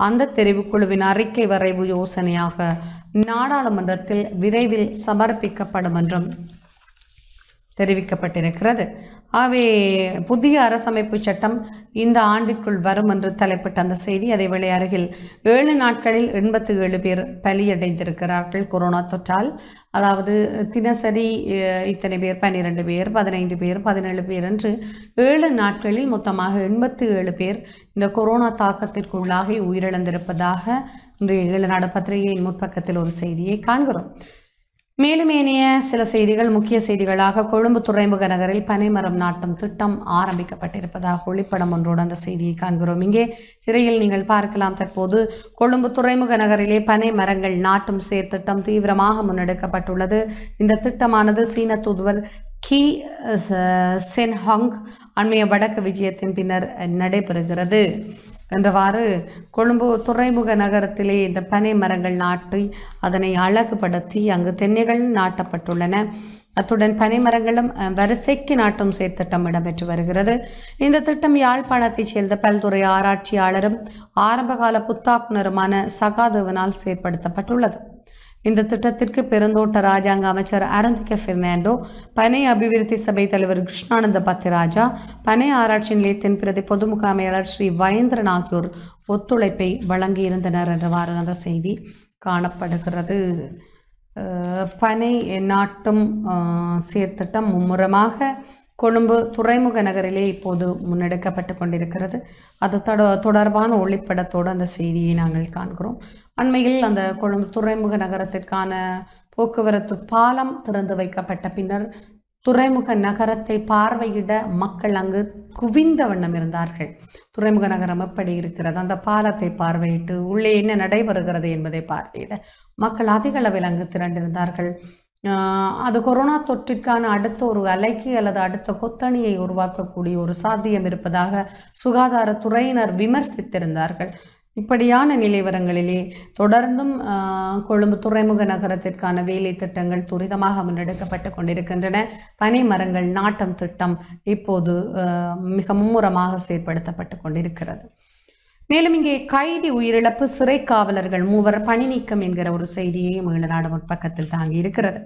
அந்த தெரிவுக்குழுவின் அறிக்கை வரைவு யோசனையாக நாடாளுமன்றத்தில் விரைவில் சமர்ப்பிக்கப்படும் என்றும் தெரிவிக்கப்பட்டிருக்கிறது ஆகவே புதிய அரசமைப்பு சட்டம் இந்த ஆண்டிற்குள் வரும் என்று தலைப்பட்ட அந்த செய்தி அதேவேளை அருகில் ஏழு நாட்களில் எண்பத்து ஏழு பேர் பலியடைந்திருக்கிறார்கள் கொரோனா தொற்றால் அதாவது தினசரி இத்தனை பேர் பன்னிரெண்டு பேர் பதினைந்து பேர் பதினேழு பேர் என்று ஏழு நாட்களில் மொத்தமாக எண்பத்து ஏழு பேர் இந்த கொரோனா தாக்கத்திற்குள்ளாகி உயிரிழந்திருப்பதாக இன்றைய ஏழு நாடு பத்திரிகையின் முற்பக்கத்தில் ஒரு செய்தியை காண்கிறோம் மேலும் ஏனைய சில செய்திகள் முக்கிய செய்திகளாக கொழும்பு துறைமுக நகரில் பனைமரம் நாட்டும் திட்டம் ஆரம்பிக்கப்பட்டிருப்பதாக ஒளிப்படம் ஒன்றோடு அந்த செய்தியை காண்கிறோம் இங்கே சிறையில் நீங்கள் பார்க்கலாம் தற்போது கொழும்பு துறைமுக நகரிலே பனை மரங்கள் நாட்டும் திட்டம் தீவிரமாக முன்னெடுக்கப்பட்டுள்ளது இந்த திட்டமானது சீன தூதுவர் கி சென்ஹாங் அண்மைய வடக்கு விஜயத்தின் பின்னர் நடைபெறுகிறது என்றவாறு கொழும்பு துறைமுக நகரத்திலே இந்த பனை மரங்கள் நாட்டி அதனை அழகுபடுத்தி அங்கு தென்னைகள் நாட்டப்பட்டுள்ளன அத்துடன் பனைமரங்களும் வரிசைக்கு நாட்டும் சேர்த்திட்டம் இடம்பெற்று வருகிறது இந்த திட்டம் யாழ்ப்பாணத்தைச் சேர்ந்த பல்துறை ஆராய்ச்சியாளரும் ஆரம்பகால புத்தாக்குனருமான சகாதேவனால் செயற்படுத்தப்பட்டுள்ளது இந்த திட்டத்திற்கு பெருந்தோட்ட ராஜாங்க அமைச்சர் அரந்திக பெர்னாண்டோ பனை அபிவிருத்தி சபை தலைவர் கிருஷ்ணானந்த பத்திராஜா பனை ஆராய்ச்சி நிலையத்தின் பிரதி பொது முகாமையாளர் ஸ்ரீ வயந்திரன் ஆகியோர் ஒத்துழைப்பை வழங்கியிருந்தனர் என்றவாறு அந்த செய்தி காணப்படுகிறது பனை நாட்டும் சீர்திட்டம் மும்முரமாக கொழும்பு துறைமுக நகரிலே இப்போது முன்னெடுக்கப்பட்டு கொண்டிருக்கிறது அது தொட தொடர்பான ஒளிப்படத்தோடு அந்த செய்தியை நாங்கள் காண்கிறோம் அண்மையில் அந்த கொழும்பு துறைமுக நகரத்திற்கான போக்குவரத்து பாலம் திறந்து வைக்கப்பட்ட பின்னர் துறைமுக நகரத்தை பார்வையிட மக்கள் அங்கு குவிந்த வண்ணம் இருந்தார்கள் துறைமுக நகரம் எப்படி இருக்கிறது அந்த பாலத்தை பார்வையிட்டு உள்ளே என்ன நடைபெறுகிறது என்பதை பார்வையிட மக்கள் அதிக அளவில் அங்கு திரண்டிருந்தார்கள் அது கொரோனா தொற்றிற்கான அடுத்த ஒரு அலைக்கு அல்லது அடுத்த கொத்தணியை உருவாக்கக்கூடிய ஒரு சாத்தியம் இருப்பதாக சுகாதாரத்துறையினர் விமர்சித்திருந்தார்கள் இப்படியான நிலைவரங்களிலே தொடர்ந்தும் கொழும்பு துறைமுக நகரத்திற்கான வேலை திட்டங்கள் துரிதமாக முன்னெடுக்கப்பட்டு கொண்டிருக்கின்றன பனை மரங்கள் நாட்டம் திட்டம் இப்போது மிக மும்முரமாக செயற்படுத்தப்பட்டு கொண்டிருக்கிறது மேலும் இங்கே கைதி உயிரிழப்பு சிறை காவலர்கள் மூவர் பணி நீக்கம் என்கிற ஒரு செய்தியையும் ஈழநாடு முற்பக்கத்தில் தாங்கி இருக்கிறது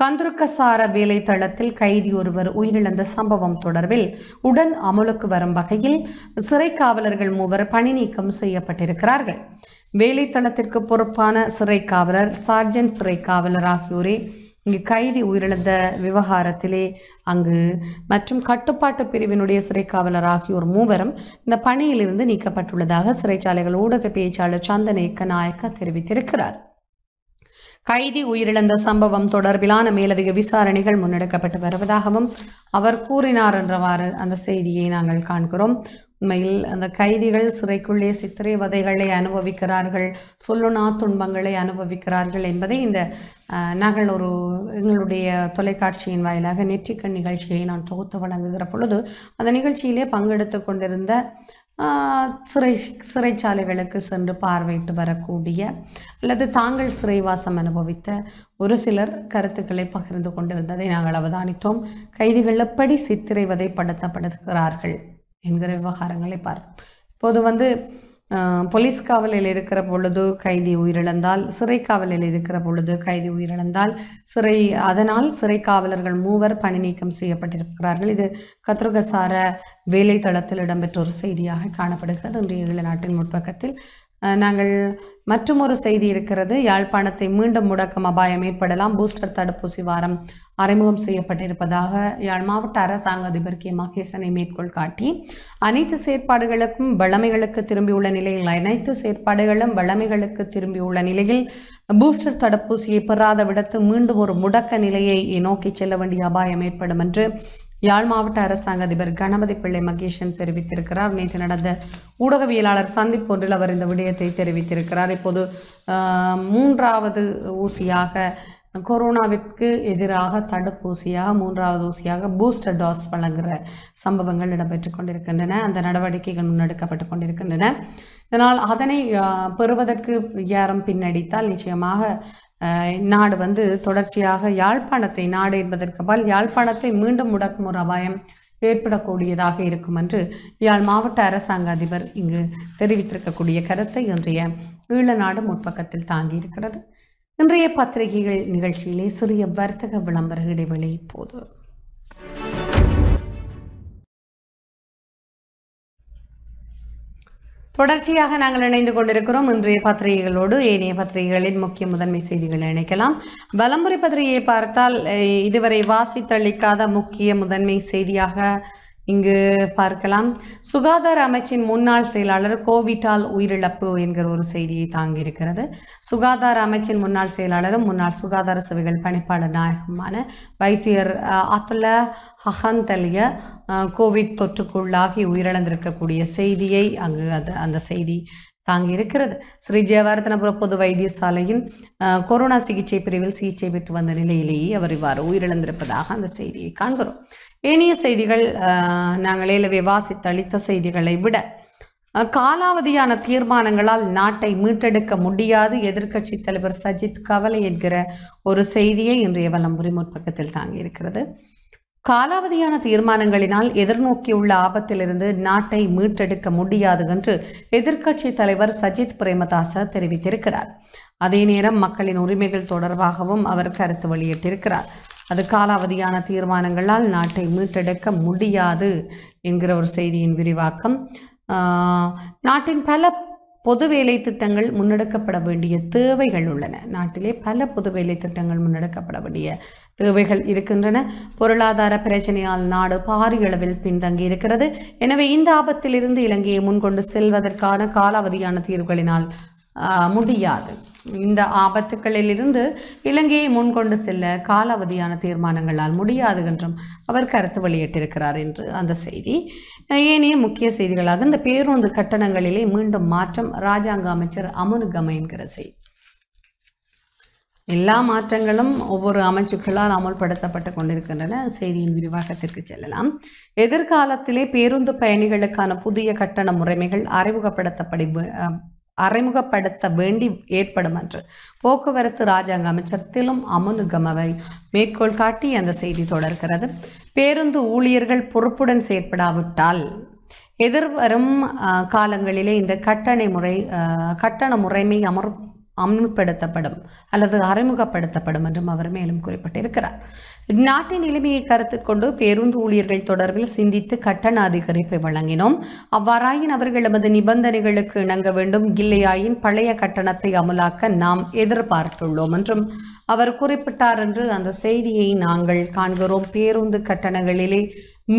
கந்துருக்கசார வேலை தளத்தில் கைதி ஒருவர் உயிரிழந்த சம்பவம் தொடர்பில் உடன் அமலுக்கு வரும் வகையில் சிறை காவலர்கள் மூவர் பணி நீக்கம் செய்யப்பட்டிருக்கிறார்கள் வேலைத்தளத்திற்கு பொறுப்பான சிறை காவலர் சார்ஜன் சிறை காவலர் ஆகியோரே இங்கு கைதி உயிரிழந்த விவகாரத்திலே அங்கு மற்றும் கட்டுப்பாட்டு பிரிவினுடைய சிறை காவலர் ஆகியோர் மூவரும் இந்த பணியிலிருந்து நீக்கப்பட்டுள்ளதாக சிறைச்சாலைகள் ஊடக பேச்சாளர் சந்தனேக்க நாயக்கா தெரிவித்திருக்கிறார் கைதி உயிரிழந்த சம்பவம் தொடர்பிலான மேலதிக விசாரணைகள் முன்னெடுக்கப்பட்டு வருவதாகவும் அவர் கூறினார் என்றவாறு அந்த செய்தியை நாங்கள் காண்கிறோம் உண்மையில் அந்த கைதிகள் சிறைக்குள்ளே சித்திரைவதைகளை அனுபவிக்கிறார்கள் சொல்லுனா துன்பங்களை அனுபவிக்கிறார்கள் என்பதை இந்த நாங்கள் ஒரு எங்களுடைய தொலைக்காட்சியின் வாயிலாக நெற்றிக்கண் நிகழ்ச்சியை நான் தொகுத்து வழங்குகிற பொழுது அந்த நிகழ்ச்சியிலே பங்கெடுத்து கொண்டிருந்த சிறை சிறைச்சாலைகளுக்கு சென்று பார்வையிட்டு வரக்கூடிய அல்லது தாங்கள் சிறைவாசம் அனுபவித்த ஒரு சிலர் கருத்துக்களை பகிர்ந்து கொண்டிருந்ததை நாங்கள் அவதானித்தோம் கைதிகள் எப்படி சித்திரைவதைப்படுத்தப்படுகிறார்கள் என்கிற விவகாரங்களை பார்ப்போம் இப்போது வந்து போலீஸ் காவலில் இருக்கிற பொழுது கைதி உயிரிழந்தால் சிறை காவலில் இருக்கிற பொழுது கைதி உயிரிழந்தால் சிறை அதனால் சிறை காவலர்கள் மூவர் பணி நீக்கம் செய்யப்பட்டிருக்கிறார்கள் இது கத்ருகசார வேலை தளத்தில் இடம்பெற்ற ஒரு செய்தியாக காணப்படுகிறது இன்றைய நாட்டின் முற்பக்கத்தில் நாங்கள் மற்றொரு செய்தி இருக்கிறது யாழ்ப்பாணத்தை மீண்டும் முடக்கம் அபாயம் ஏற்படலாம் பூஸ்டர் தடுப்பூசி வாரம் அறிமுகம் செய்யப்பட்டிருப்பதாக யாழ் மாவட்ட அரசாங்க அதிபர் கே மகேசனை மேற்கோள் காட்டி அனைத்து செயற்பாடுகளுக்கும் வளமைகளுக்கு திரும்பியுள்ள நிலையில் அனைத்து செயற்பாடுகளும் வளமைகளுக்கு திரும்பியுள்ள நிலையில் பூஸ்டர் தடுப்பூசியை பெறாத விடத்து மீண்டும் ஒரு முடக்க நிலையை நோக்கி செல்ல வேண்டிய அபாயம் ஏற்படும் என்று யாழ் மாவட்ட அரசாங்க அதிபர் கணபதி பிள்ளை மகேஷன் தெரிவித்திருக்கிறார் நேற்று நடந்த ஊடகவியலாளர் சந்திப்பு ஒன்றில் அவர் இந்த விடயத்தை தெரிவித்திருக்கிறார் இப்போது மூன்றாவது ஊசியாக கொரோனாவிற்கு எதிராக தடுப்பூசியாக மூன்றாவது ஊசியாக பூஸ்டர் டோஸ் வழங்குகிற சம்பவங்கள் இடம்பெற்று கொண்டிருக்கின்றன அந்த நடவடிக்கைகள் முன்னெடுக்கப்பட்டு கொண்டிருக்கின்றன இதனால் அதனை பெறுவதற்கு யாரும் பின்னடித்தால் நிச்சயமாக நாடு வந்து தொடர்ச்சியாக யாழ்ப்பாணத்தை நாடு என்பதற்கு பல் யாழ்ப்பாணத்தை மீண்டும் முடக்கும் ஒரு அபாயம் ஏற்படக்கூடியதாக இருக்கும் என்று யாழ் மாவட்ட அரசாங்க அதிபர் இங்கு தெரிவித்திருக்கக்கூடிய கருத்தை இன்றைய ஈழநாடு முற்பக்கத்தில் தாங்கியிருக்கிறது இன்றைய பத்திரிகைகள் நிகழ்ச்சியிலே சிறிய வர்த்தக விளம்பர இடைவெளி போது தொடர்ச்சியாக நாங்கள் இணைந்து கொண்டிருக்கிறோம் இன்றைய பத்திரிகைகளோடு ஏனைய பத்திரிகைகளின் முக்கிய முதன்மை செய்திகளை இணைக்கலாம் வலம்புரை பத்திரிகையை பார்த்தால் இதுவரை வாசித்தளிக்காத முக்கிய முதன்மை செய்தியாக இங்கு பார்க்கலாம் சுகாதார அமைச்சின் முன்னாள் செயலாளர் கோவிட்டால் உயிரிழப்பு என்கிற ஒரு செய்தியை தாங்கியிருக்கிறது சுகாதார அமைச்சின் முன்னாள் செயலாளரும் முன்னாள் சுகாதார சேவைகள் பணிப்பாளர் நாயகமான வைத்தியர் அத்துல ஹஹந்தலிய கோவிட் தொற்றுக்குள்ளாகி உயிரிழந்திருக்கக்கூடிய செய்தியை அங்கு அது அந்த செய்தி தாங்கியிருக்கிறது ஸ்ரீ ஜெயவர்த்தனபுர பொது வைத்தியசாலையின் கொரோனா சிகிச்சை பிரிவில் சிகிச்சை பெற்று வந்த நிலையிலேயே அவர் இவ்வாறு உயிரிழந்திருப்பதாக அந்த செய்தியை காண்கிறோம் ஏனைய செய்திகள் நாங்கள் விவாசித்து அளித்த செய்திகளை விட காலாவதியான தீர்மானங்களால் நாட்டை மீட்டெடுக்க முடியாது எதிர்க்கட்சி தலைவர் சஜித் கவலை என்கிற ஒரு செய்தியை இன்றைய வலம்புரி முற்பக்கத்தில் தாங்கியிருக்கிறது காலாவதியான தீர்மானங்களினால் எதிர்நோக்கியுள்ள ஆபத்திலிருந்து நாட்டை மீட்டெடுக்க முடியாது என்று எதிர்க்கட்சி தலைவர் சஜித் பிரேமதாச தெரிவித்திருக்கிறார் அதே நேரம் மக்களின் உரிமைகள் தொடர்பாகவும் அவர் கருத்து வெளியிட்டிருக்கிறார் அது காலாவதியான தீர்மானங்களால் நாட்டை மீட்டெடுக்க முடியாது என்கிற ஒரு செய்தியின் விரிவாக்கம் நாட்டின் பல பொது வேலை திட்டங்கள் முன்னெடுக்கப்பட வேண்டிய தேவைகள் உள்ளன நாட்டிலே பல பொது வேலை திட்டங்கள் முன்னெடுக்கப்பட வேண்டிய தேவைகள் இருக்கின்றன பொருளாதார பிரச்சனையால் நாடு பாரிய அளவில் பின்தங்கி இருக்கிறது எனவே இந்த ஆபத்திலிருந்து இலங்கையை முன்கொண்டு செல்வதற்கான காலாவதியான தீர்வுகளினால் முடியாது இந்த ஆபத்துக்களிலிருந்து இலங்கையை முன்கொண்டு செல்ல கால அவதியான தீர்மானங்களால் முடியாது என்றும் அவர் கருத்து வெளியிட்டிருக்கிறார் என்று அந்த செய்தி ஏனைய முக்கிய செய்திகளாக இந்த பேருந்து கட்டணங்களிலே மீண்டும் மாற்றம் ராஜாங்க அமைச்சர் அமுனுகம என்கிற செய்தி எல்லா மாற்றங்களும் ஒவ்வொரு அமைச்சுக்களால் அமல்படுத்தப்பட்டு கொண்டிருக்கின்றன செய்தியின் விரிவாக்கத்திற்கு செல்லலாம் எதிர்காலத்திலே பேருந்து பயணிகளுக்கான புதிய கட்டண முறைமைகள் அறிமுகப்படுத்தப்படி அறிமுகப்படுத்த வேண்டி ஏற்படும் என்று போக்குவரத்து ராஜாங்க அமைச்சர் திலும் அமுனுகமவை மேற்கோள் காட்டி அந்த செய்தி தொடர்கிறது பேருந்து ஊழியர்கள் பொறுப்புடன் செயற்படாவிட்டால் எதிர்வரும் காலங்களிலே இந்த கட்டணை முறை கட்டண முறைமை அமர் அமுல்படுத்தப்படும் அல்லது அறிமுகப்படுத்தப்படும் என்றும் அவர் மேலும் குறிப்பிட்டிருக்கிறார் நாட்டின் நிலைமையை கருத்தில் கொண்டு பேருந்து ஊழியர்கள் தொடர்பில் சிந்தித்து கட்டண அதிகரிப்பை வழங்கினோம் அவ்வாறாயின் அவர்கள் எமது நிபந்தனைகளுக்கு இணங்க வேண்டும் இல்லையாயின் பழைய கட்டணத்தை அமலாக்க நாம் எதிர்பார்த்துள்ளோம் என்றும் அவர் குறிப்பிட்டார் என்று அந்த செய்தியை நாங்கள் காண்கிறோம் பேருந்து கட்டணங்களிலே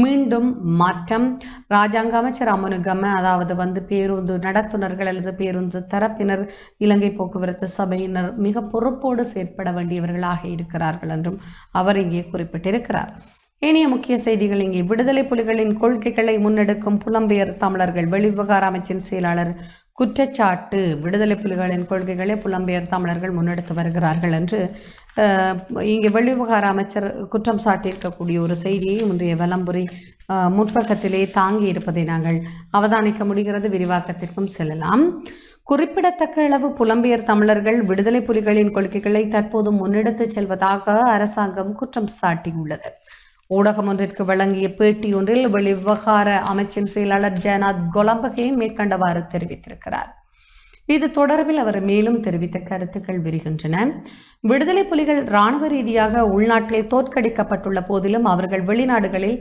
மீண்டும் மாற்றம் ராஜாங்க அமைச்சர் அமனுகம அதாவது வந்து பேருந்து நடத்துனர்கள் அல்லது பேருந்து தரப்பினர் இலங்கை போக்குவரத்து சபையினர் மிக பொறுப்போடு செயற்பட வேண்டியவர்களாக இருக்கிறார்கள் என்றும் அவர் இங்கே குறிப்பிட்டிருக்கிறார் ஏனைய முக்கிய செய்திகள் இங்கே விடுதலை புலிகளின் கொள்கைகளை முன்னெடுக்கும் புலம்பெயர் தமிழர்கள் வெளிவிவகார அமைச்சின் செயலாளர் குற்றச்சாட்டு விடுதலை புலிகளின் கொள்கைகளை புலம்பெயர் தமிழர்கள் முன்னெடுத்து வருகிறார்கள் என்று இங்கே வெளிவிவகார அமைச்சர் குற்றம் சாட்டியிருக்கக்கூடிய ஒரு செய்தியை இன்றைய வலம்புரி முற்பக்கத்திலே தாங்கி இருப்பதை நாங்கள் அவதானிக்க முடிகிறது விரிவாக்கத்திற்கும் செல்லலாம் குறிப்பிடத்தக்க அளவு புலம்பெயர் தமிழர்கள் விடுதலை புலிகளின் கொள்கைகளை தற்போது முன்னெடுத்து செல்வதாக அரசாங்கம் குற்றம் சாட்டியுள்ளது ஊடகம் ஒன்றிற்கு வழங்கிய பேட்டி ஒன்றில் வெளிவகார அமைச்சின் செயலாளர் ஜெயநாத் கொலம்பகே மேற்கண்டவாறு தெரிவித்திருக்கிறார் இது தொடர்பில் அவர் மேலும் தெரிவித்த கருத்துக்கள் விரிகின்றன விடுதலை புலிகள் இராணுவ ரீதியாக உள்நாட்டில் தோற்கடிக்கப்பட்டுள்ள போதிலும் அவர்கள் வெளிநாடுகளில்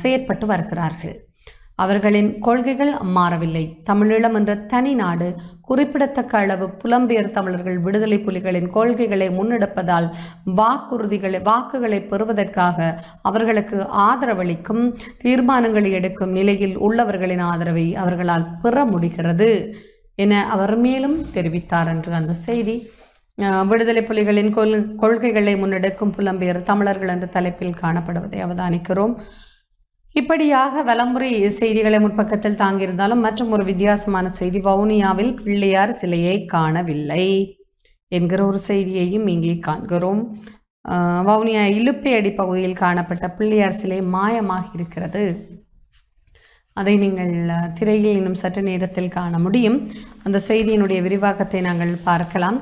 செயற்பட்டு வருகிறார்கள் அவர்களின் கொள்கைகள் மாறவில்லை தமிழீழம் என்ற தனி நாடு குறிப்பிடத்தக்க அளவு புலம்பெயர் தமிழர்கள் விடுதலை புலிகளின் கொள்கைகளை முன்னெடுப்பதால் வாக்குறுதிகளை வாக்குகளை பெறுவதற்காக அவர்களுக்கு ஆதரவளிக்கும் தீர்மானங்களை எடுக்கும் நிலையில் உள்ளவர்களின் ஆதரவை அவர்களால் பெற முடிகிறது என அவர் மேலும் தெரிவித்தார் என்று அந்த செய்தி விடுதலை புலிகளின் கொள் கொள்கைகளை முன்னெடுக்கும் புலம்பெயர் தமிழர்கள் என்ற தலைப்பில் காணப்படுவதை அவதானிக்கிறோம் இப்படியாக வலமுறை செய்திகளை முற்பக்கத்தில் தாங்கியிருந்தாலும் மற்றும் ஒரு வித்தியாசமான செய்தி வவுனியாவில் பிள்ளையார் சிலையை காணவில்லை என்கிற ஒரு செய்தியையும் இங்கே காண்கிறோம் வவுனியா இலுப்பையடி பகுதியில் காணப்பட்ட பிள்ளையார் சிலை மாயமாக இருக்கிறது அதை நீங்கள் திரையில் இன்னும் சற்று நேரத்தில் காண முடியும் அந்த செய்தியினுடைய விரிவாக்கத்தை நாங்கள் பார்க்கலாம்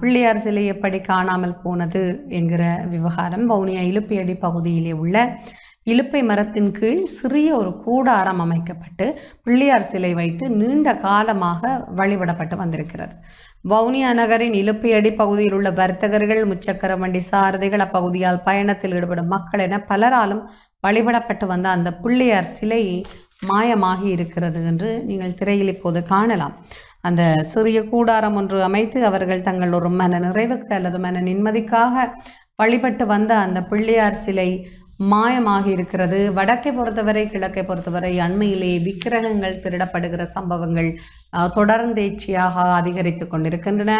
பிள்ளையார் சிலை எப்படி காணாமல் போனது என்கிற விவகாரம் வவுனியா அடி பகுதியிலே உள்ள இலுப்பை மரத்தின் கீழ் சிறிய ஒரு கூடாரம் அமைக்கப்பட்டு பிள்ளையார் சிலை வைத்து நீண்ட காலமாக வழிபடப்பட்டு வந்திருக்கிறது வவுனியா நகரின் இலுப்பையடி பகுதியில் உள்ள வர்த்தகர்கள் முச்சக்கர வண்டி சாரதிகள் அப்பகுதியால் பயணத்தில் ஈடுபடும் மக்கள் என பலராலும் வழிபடப்பட்டு வந்த அந்த பிள்ளையார் சிலை மாயமாகி இருக்கிறது என்று நீங்கள் திரையில் இப்போது காணலாம் அந்த சிறிய கூடாரம் ஒன்று அமைத்து அவர்கள் தங்கள் ஒரு மன நிறைவுக்கு அல்லது மன நிம்மதிக்காக வழிபட்டு வந்த அந்த பிள்ளையார் சிலை மாயமாகி இருக்கிறது வடக்கை பொறுத்தவரை கிழக்கை பொறுத்தவரை அண்மையிலேயே விக்கிரகங்கள் திருடப்படுகிற சம்பவங்கள் தொடர்ந்தேச்சியாக அதிகரித்து கொண்டிருக்கின்றன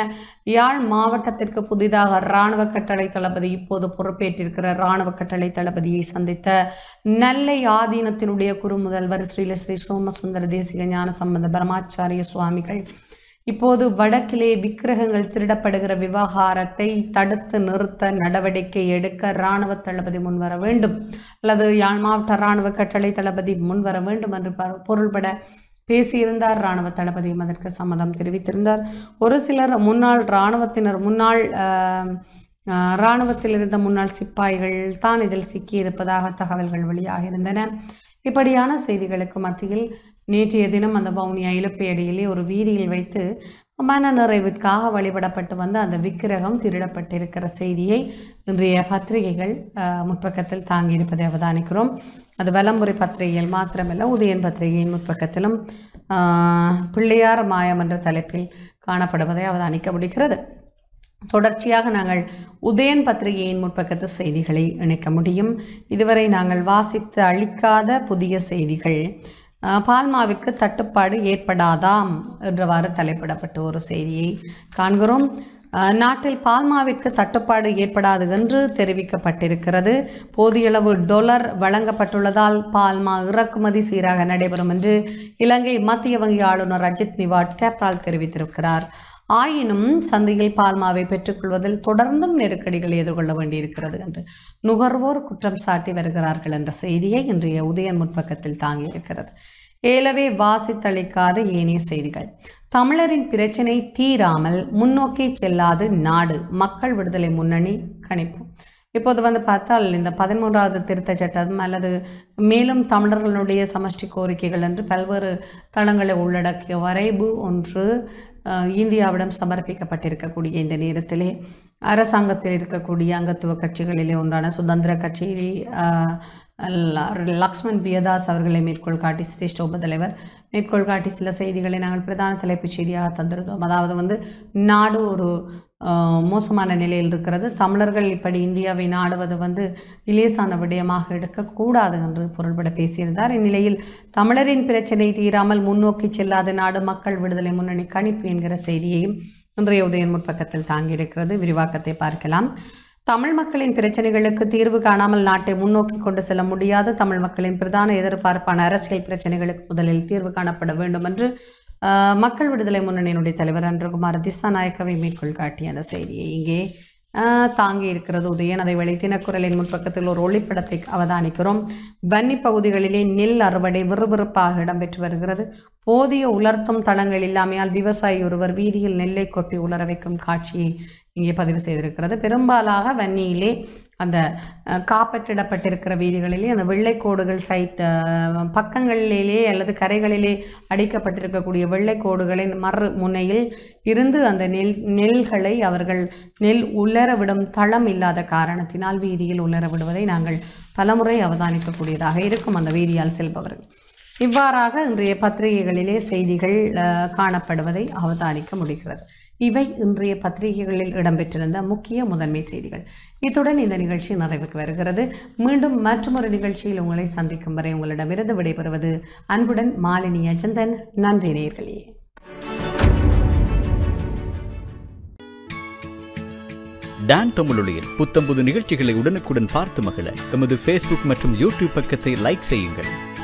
யாழ் மாவட்டத்திற்கு புதிதாக இராணுவ கட்டளை தளபதி இப்போது பொறுப்பேற்றிருக்கிற இராணுவ கட்டளை தளபதியை சந்தித்த நெல்லை ஆதீனத்தினுடைய குரு முதல்வர் ஸ்ரீல ஸ்ரீ சோமசுந்தர தேசிக ஞான சம்பந்த பரமாச்சாரிய சுவாமிகள் இப்போது வடக்கிலே விக்கிரகங்கள் திருடப்படுகிற விவகாரத்தை தடுத்து நிறுத்த நடவடிக்கை எடுக்க இராணுவ தளபதி முன்வர வேண்டும் அல்லது யாழ் மாவட்ட இராணுவ கட்டளை தளபதி முன்வர வேண்டும் என்று பொருள்பட பேசியிருந்தார் இராணுவ தளபதியும் அதற்கு சம்மதம் தெரிவித்திருந்தார் ஒரு சிலர் முன்னாள் இராணுவத்தினர் முன்னாள் இராணுவத்தில் இருந்த முன்னாள் சிப்பாய்கள் தான் இதில் சிக்கியிருப்பதாக தகவல்கள் வெளியாகியிருந்தன இப்படியான செய்திகளுக்கு மத்தியில் நேற்றைய தினம் அந்த வவுனியா இலப்பேடியிலே ஒரு வீதியில் வைத்து மன நிறைவிற்காக வழிபடப்பட்டு வந்த அந்த விக்கிரகம் திருடப்பட்டிருக்கிற செய்தியை இன்றைய பத்திரிகைகள் முற்பக்கத்தில் தாங்கியிருப்பதை அவதானிக்கிறோம் அது வலம்புரை பத்திரிகையில் மாத்திரமல்ல உதயன் பத்திரிகையின் முற்பக்கத்திலும் பிள்ளையார் மாயம் என்ற தலைப்பில் காணப்படுவதை அவதானிக்க முடிகிறது தொடர்ச்சியாக நாங்கள் உதயன் பத்திரிகையின் முற்பக்கத்து செய்திகளை இணைக்க முடியும் இதுவரை நாங்கள் வாசித்து அளிக்காத புதிய செய்திகள் பால்மாவிற்கு தட்டுப்பாடு ஏற்படாதாம் என்றவாறு தலைப்பிடப்பட்ட ஒரு செய்தியை காண்கிறோம் நாட்டில் பால்மாவிற்கு தட்டுப்பாடு ஏற்படாது என்று தெரிவிக்கப்பட்டிருக்கிறது போதியளவு டொலர் வழங்கப்பட்டுள்ளதால் பால்மா இறக்குமதி சீராக நடைபெறும் என்று இலங்கை மத்திய வங்கி ஆளுநர் அஜித் நிவாட் கேப்ரால் தெரிவித்திருக்கிறார் ஆயினும் சந்தையில் பால்மாவை பெற்றுக்கொள்வதில் தொடர்ந்தும் நெருக்கடிகள் எதிர்கொள்ள வேண்டியிருக்கிறது என்று நுகர்வோர் குற்றம் சாட்டி வருகிறார்கள் என்ற செய்தியை இன்றைய உதயன் முற்பக்கத்தில் தாங்கியிருக்கிறது ஏலவே வாசித்தளிக்காத ஏனைய செய்திகள் தமிழரின் பிரச்சனை தீராமல் முன்னோக்கி செல்லாது நாடு மக்கள் விடுதலை முன்னணி கணிப்பு இப்போது வந்து பார்த்தால் இந்த பதிமூன்றாவது திருத்த சட்டம் அல்லது மேலும் தமிழர்களுடைய சமஷ்டி கோரிக்கைகள் என்று பல்வேறு தளங்களை உள்ளடக்கிய வரைவு ஒன்று இந்தியாவிடம் சமர்ப்பிக்கப்பட்டிருக்கக்கூடிய இந்த நேரத்திலே அரசாங்கத்தில் இருக்கக்கூடிய அங்கத்துவ கட்சிகளிலே ஒன்றான சுதந்திர கட்சியிலே லக்ஷ்மண் பியதாஸ் அவர்களை மேற்கோள் காட்டி சிரேஷ்ட தலைவர் மேற்கோள் காட்டி சில செய்திகளை நாங்கள் பிரதான தலைப்புச் செய்தியாக தந்திருந்தோம் அதாவது வந்து நாடு ஒரு மோசமான நிலையில் இருக்கிறது தமிழர்கள் இப்படி இந்தியாவை நாடுவது வந்து இலேசான விடயமாக எடுக்கக்கூடாது என்று பொருள்பட பேசியிருந்தார் இந்நிலையில் தமிழரின் பிரச்சனை தீராமல் முன்னோக்கி செல்லாத நாடு மக்கள் விடுதலை முன்னணி கணிப்பு என்கிற செய்தியையும் இன்றைய உதயன் முற்பக்கத்தில் தாங்கியிருக்கிறது விரிவாக்கத்தை பார்க்கலாம் தமிழ் மக்களின் பிரச்சனைகளுக்கு தீர்வு காணாமல் நாட்டை முன்னோக்கி கொண்டு செல்ல முடியாது தமிழ் மக்களின் பிரதான எதிர்பார்ப்பான அரசியல் பிரச்சனைகளுக்கு முதலில் தீர்வு காணப்பட வேண்டும் என்று மக்கள் விடுதலை முன்னணியினுடைய தலைவர் அன்றகுமார் திசாநாயக்கவை மேற்கொள் காட்டிய அந்த செய்தியை இங்கே தாங்கி இருக்கிறது உதயன் அதை வெளித்தின குரலின் முன்பக்கத்தில் ஒரு ஒளிப்படத்தை அவதானிக்கிறோம் வன்னி பகுதிகளிலே நெல் அறுவடை விறுவிறுப்பாக இடம்பெற்று வருகிறது போதிய உலர்த்தும் தளங்கள் இல்லாமையால் விவசாயி ஒருவர் வீதியில் நெல்லை கொட்டி உலர வைக்கும் காட்சியை இங்கே பதிவு செய்திருக்கிறது பெரும்பாலாக வன்னியிலே அந்த காப்பற்றிடப்பட்டிருக்கிற வீதிகளிலே அந்த வெள்ளைக்கோடுகள் சைட் பக்கங்களிலே அல்லது கரைகளிலே அடிக்கப்பட்டிருக்கக்கூடிய வெள்ளைக்கோடுகளின் மறு முனையில் இருந்து அந்த நெல் நெல்களை அவர்கள் நெல் உலரவிடும் தளம் இல்லாத காரணத்தினால் வீதியில் உலரவிடுவதை நாங்கள் பலமுறை அவதானிக்கக்கூடியதாக இருக்கும் அந்த வீதியால் செல்பவர்கள் இவ்வாறாக இன்றைய பத்திரிகைகளிலே செய்திகள் காணப்படுவதை அவதானிக்க முடிகிறது இவை இன்றைய பத்திரிகைகளில் இடம்பெற்றிருந்த முக்கிய முதன்மை செய்திகள் இத்துடன் இந்த நிகழ்ச்சி நிறைவுக்கு வருகிறது மீண்டும் மற்றொரு நிகழ்ச்சியில் உங்களை சந்திக்கும் வரை உங்களிடமிருந்து விடைபெறுவது அன்புடன் மாலினி அஜந்தன் நன்றி நேர்களே டான் தமிழொழியில் புத்தம்புது நிகழ்ச்சிகளை உடனுக்குடன் பார்த்து மகிழ எமது ஃபேஸ்புக் மற்றும் யூடியூப் பக்கத்தை லைக் செய்யுங்கள்